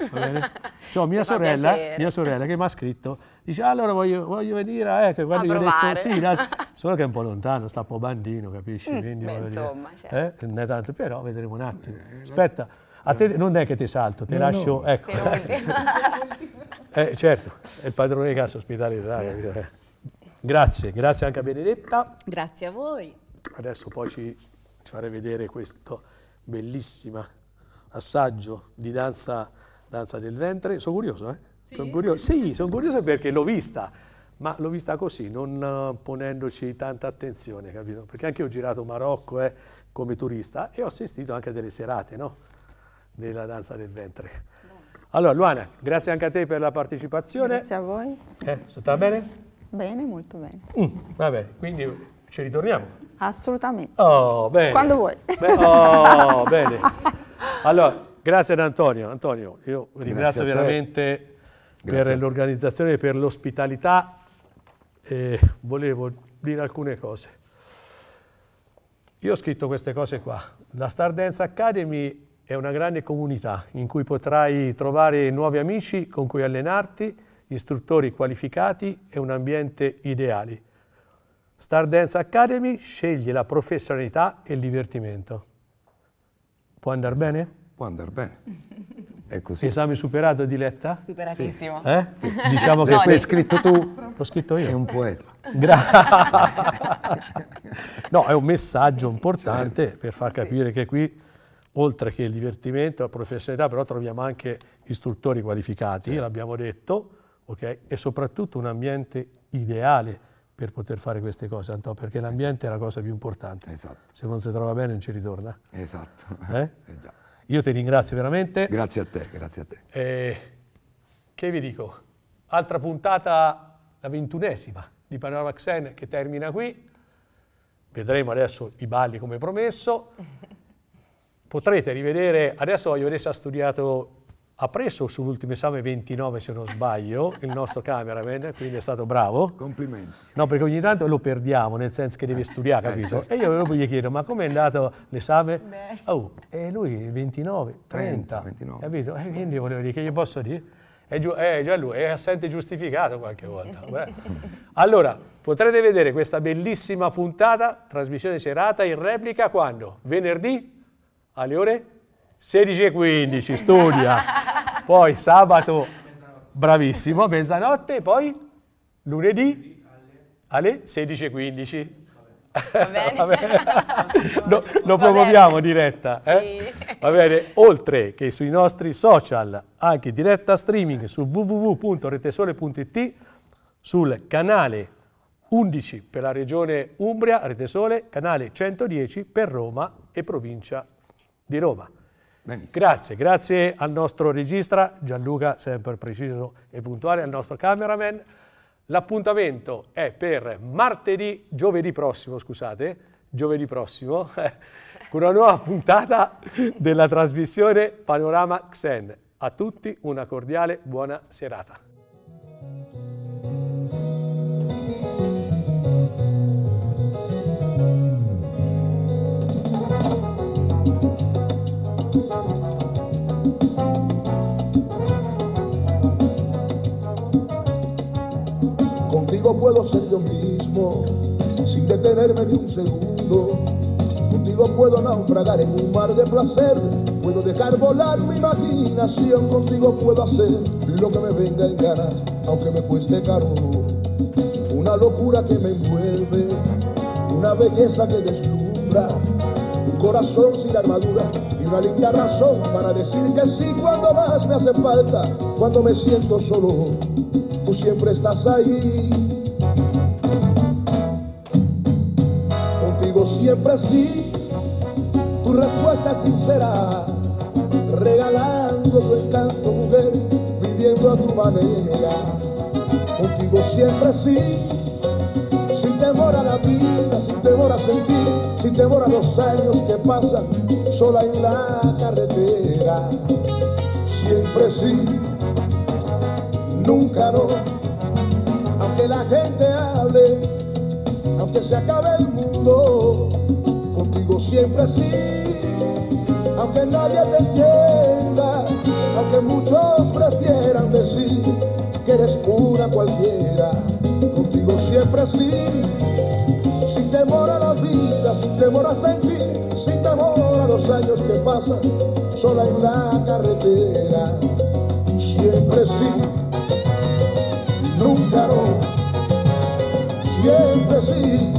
Va [LAUGHS] mia sorella, mia sorella, che mi ha scritto, dice allora voglio, voglio, venire eh, a... Ecco, quando a gli detto sì, dai, solo che è un po' lontano, sta un po' bandino, capisci? Mm, Quindi, beh, insomma, certo. eh, tanto, però vedremo un attimo. Eh, Aspetta. A te eh. non è che ti salto, ti no, lascio... No. Ecco. [LAUGHS] eh, certo, è il padrone di casa ospitalità. Eh. Grazie, grazie anche a Benedetta. Grazie a voi. Adesso poi ci farei vedere questo bellissimo assaggio di danza, danza del ventre. Sono curioso, eh? Sì, sono curioso, sì, son curioso perché l'ho vista, ma l'ho vista così, non eh, ponendoci tanta attenzione, capito? Perché anche io ho girato Marocco eh, come turista e ho assistito anche a delle serate, no? della danza del ventre. Allora, Luana, grazie anche a te per la partecipazione. Grazie a voi. Eh, sta bene? Bene, molto bene. Mm, va bene, quindi ci ritorniamo? Assolutamente. Oh, bene. Quando vuoi. Be oh, [LAUGHS] bene. Allora, grazie ad Antonio. Antonio, io ringrazio veramente per l'organizzazione e per l'ospitalità. Eh, volevo dire alcune cose. Io ho scritto queste cose qua. La Stardance Dance Academy è una grande comunità in cui potrai trovare nuovi amici con cui allenarti, istruttori qualificati e un ambiente ideale. Star Dance Academy sceglie la professionalità e il divertimento. Può andare esatto. bene? Può andare bene. [LAUGHS] È così. Esame superato, Diletta? Superatissimo. Sì. Eh? Sì. Diciamo che... No, hai scritto tu. L'ho scritto io. Sei un poeta. Grazie. [LAUGHS] no, è un messaggio importante certo. per far capire sì. che qui oltre che il divertimento, la professionalità, però troviamo anche istruttori qualificati, sì. l'abbiamo detto, okay? e soprattutto un ambiente ideale per poter fare queste cose, Anto, perché l'ambiente esatto. è la cosa più importante. Esatto. Se non si trova bene non ci ritorna. Esatto. Eh? [LAUGHS] Eh Io ti ringrazio veramente. Grazie a te, grazie a te. Eh, che vi dico? Altra puntata, la ventunesima di Panorama Xen che termina qui. Vedremo adesso i balli come promesso. [LAUGHS] potrete rivedere, adesso Iodessa ha studiato, ha preso sull'ultimo esame 29 se non sbaglio, il nostro cameraman, quindi è stato bravo. Complimenti. No, perché ogni tanto lo perdiamo, nel senso che deve eh, studiare, eh, capito? Certo. E io dopo gli chiedo, ma com'è andato l'esame? Oh, e lui 29, 30, 30 29. capito? E quindi volevo dire, che gli posso dire? È, giù, è eh, già lui, è assente giustificato qualche volta. Beh. [LAUGHS] Allora, potrete vedere questa bellissima puntata, trasmissione serata in replica quando? Venerdì alle ore 16.15, studia. Poi sabato, bravissimo, mezzanotte, poi lunedì alle 16.15. Va bene. [LAUGHS] Va bene. No, [LAUGHS] lo promuoviamo diretta. Eh? Sì. Va bene. Oltre che sui nostri social, anche diretta streaming su www.retesole.it, sul canale 11 per la regione Umbria, Rete Sole, canale 110 per Roma e provincia di Roma. Benissimo. Grazie, grazie al nostro regista Gianluca, sempre preciso e puntuale, al nostro cameraman. L'appuntamento è per martedì, giovedì prossimo, scusate, giovedì prossimo, [LAUGHS] con una nuova puntata della trasmissione Panorama Xen. A tutti una cordiale buona serata. puedo ser yo mismo, sin detenerme ni un segundo. Contigo puedo naufragar en un mar de placer, puedo dejar volar mi imaginación. Contigo puedo hacer lo que me venga en ganas, aunque me cueste caro. Una locura que me envuelve, una belleza que deslumbra, un corazón sin armadura y una linda razón para decir que sí cuando más me hace falta, cuando me siento solo. Tú siempre estás ahí siempre sí, tu respuesta sincera, regalando tu encanto, mujer, viviendo a tu manera. Contigo siempre sí, sin demora la vida, sin demora sentir, sin demora los años que pasan sola en la carretera. Siempre sí, nunca no, aunque la gente hable aunque se acabe el mundo, contigo siempre así, aunque nadie te entienda, aunque muchos prefieran decir que eres pura cualquiera, contigo siempre así, sin temor a la vida, sin temor a sentir, sin temor a los años que pasan, sola en la carretera, siempre sí, nunca no. siempre así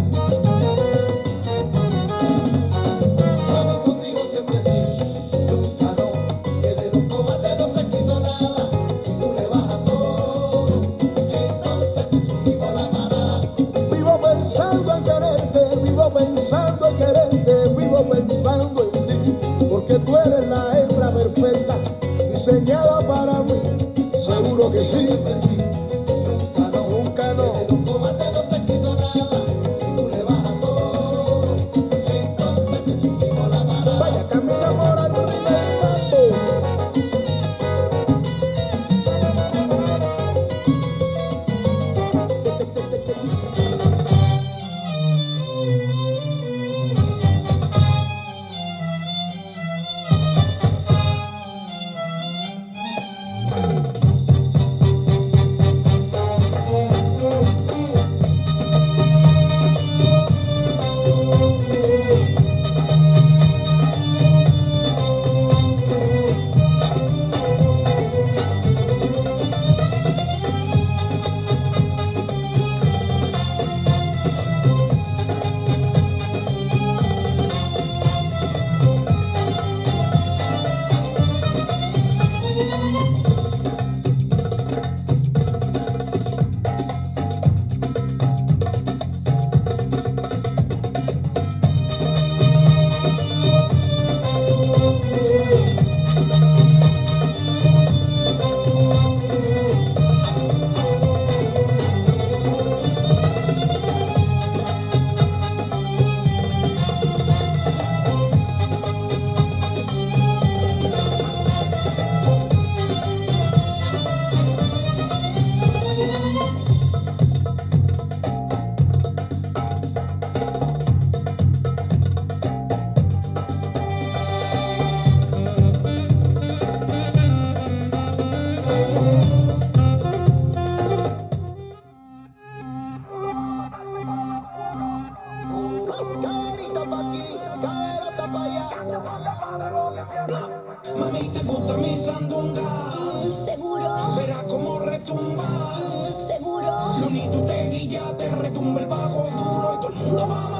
Mami, ¿te gusta mi sandunga? Seguro. Verás cómo retumba. Seguro. Luni, tú te guilla, te retumba el bajo duro y todo el mundo va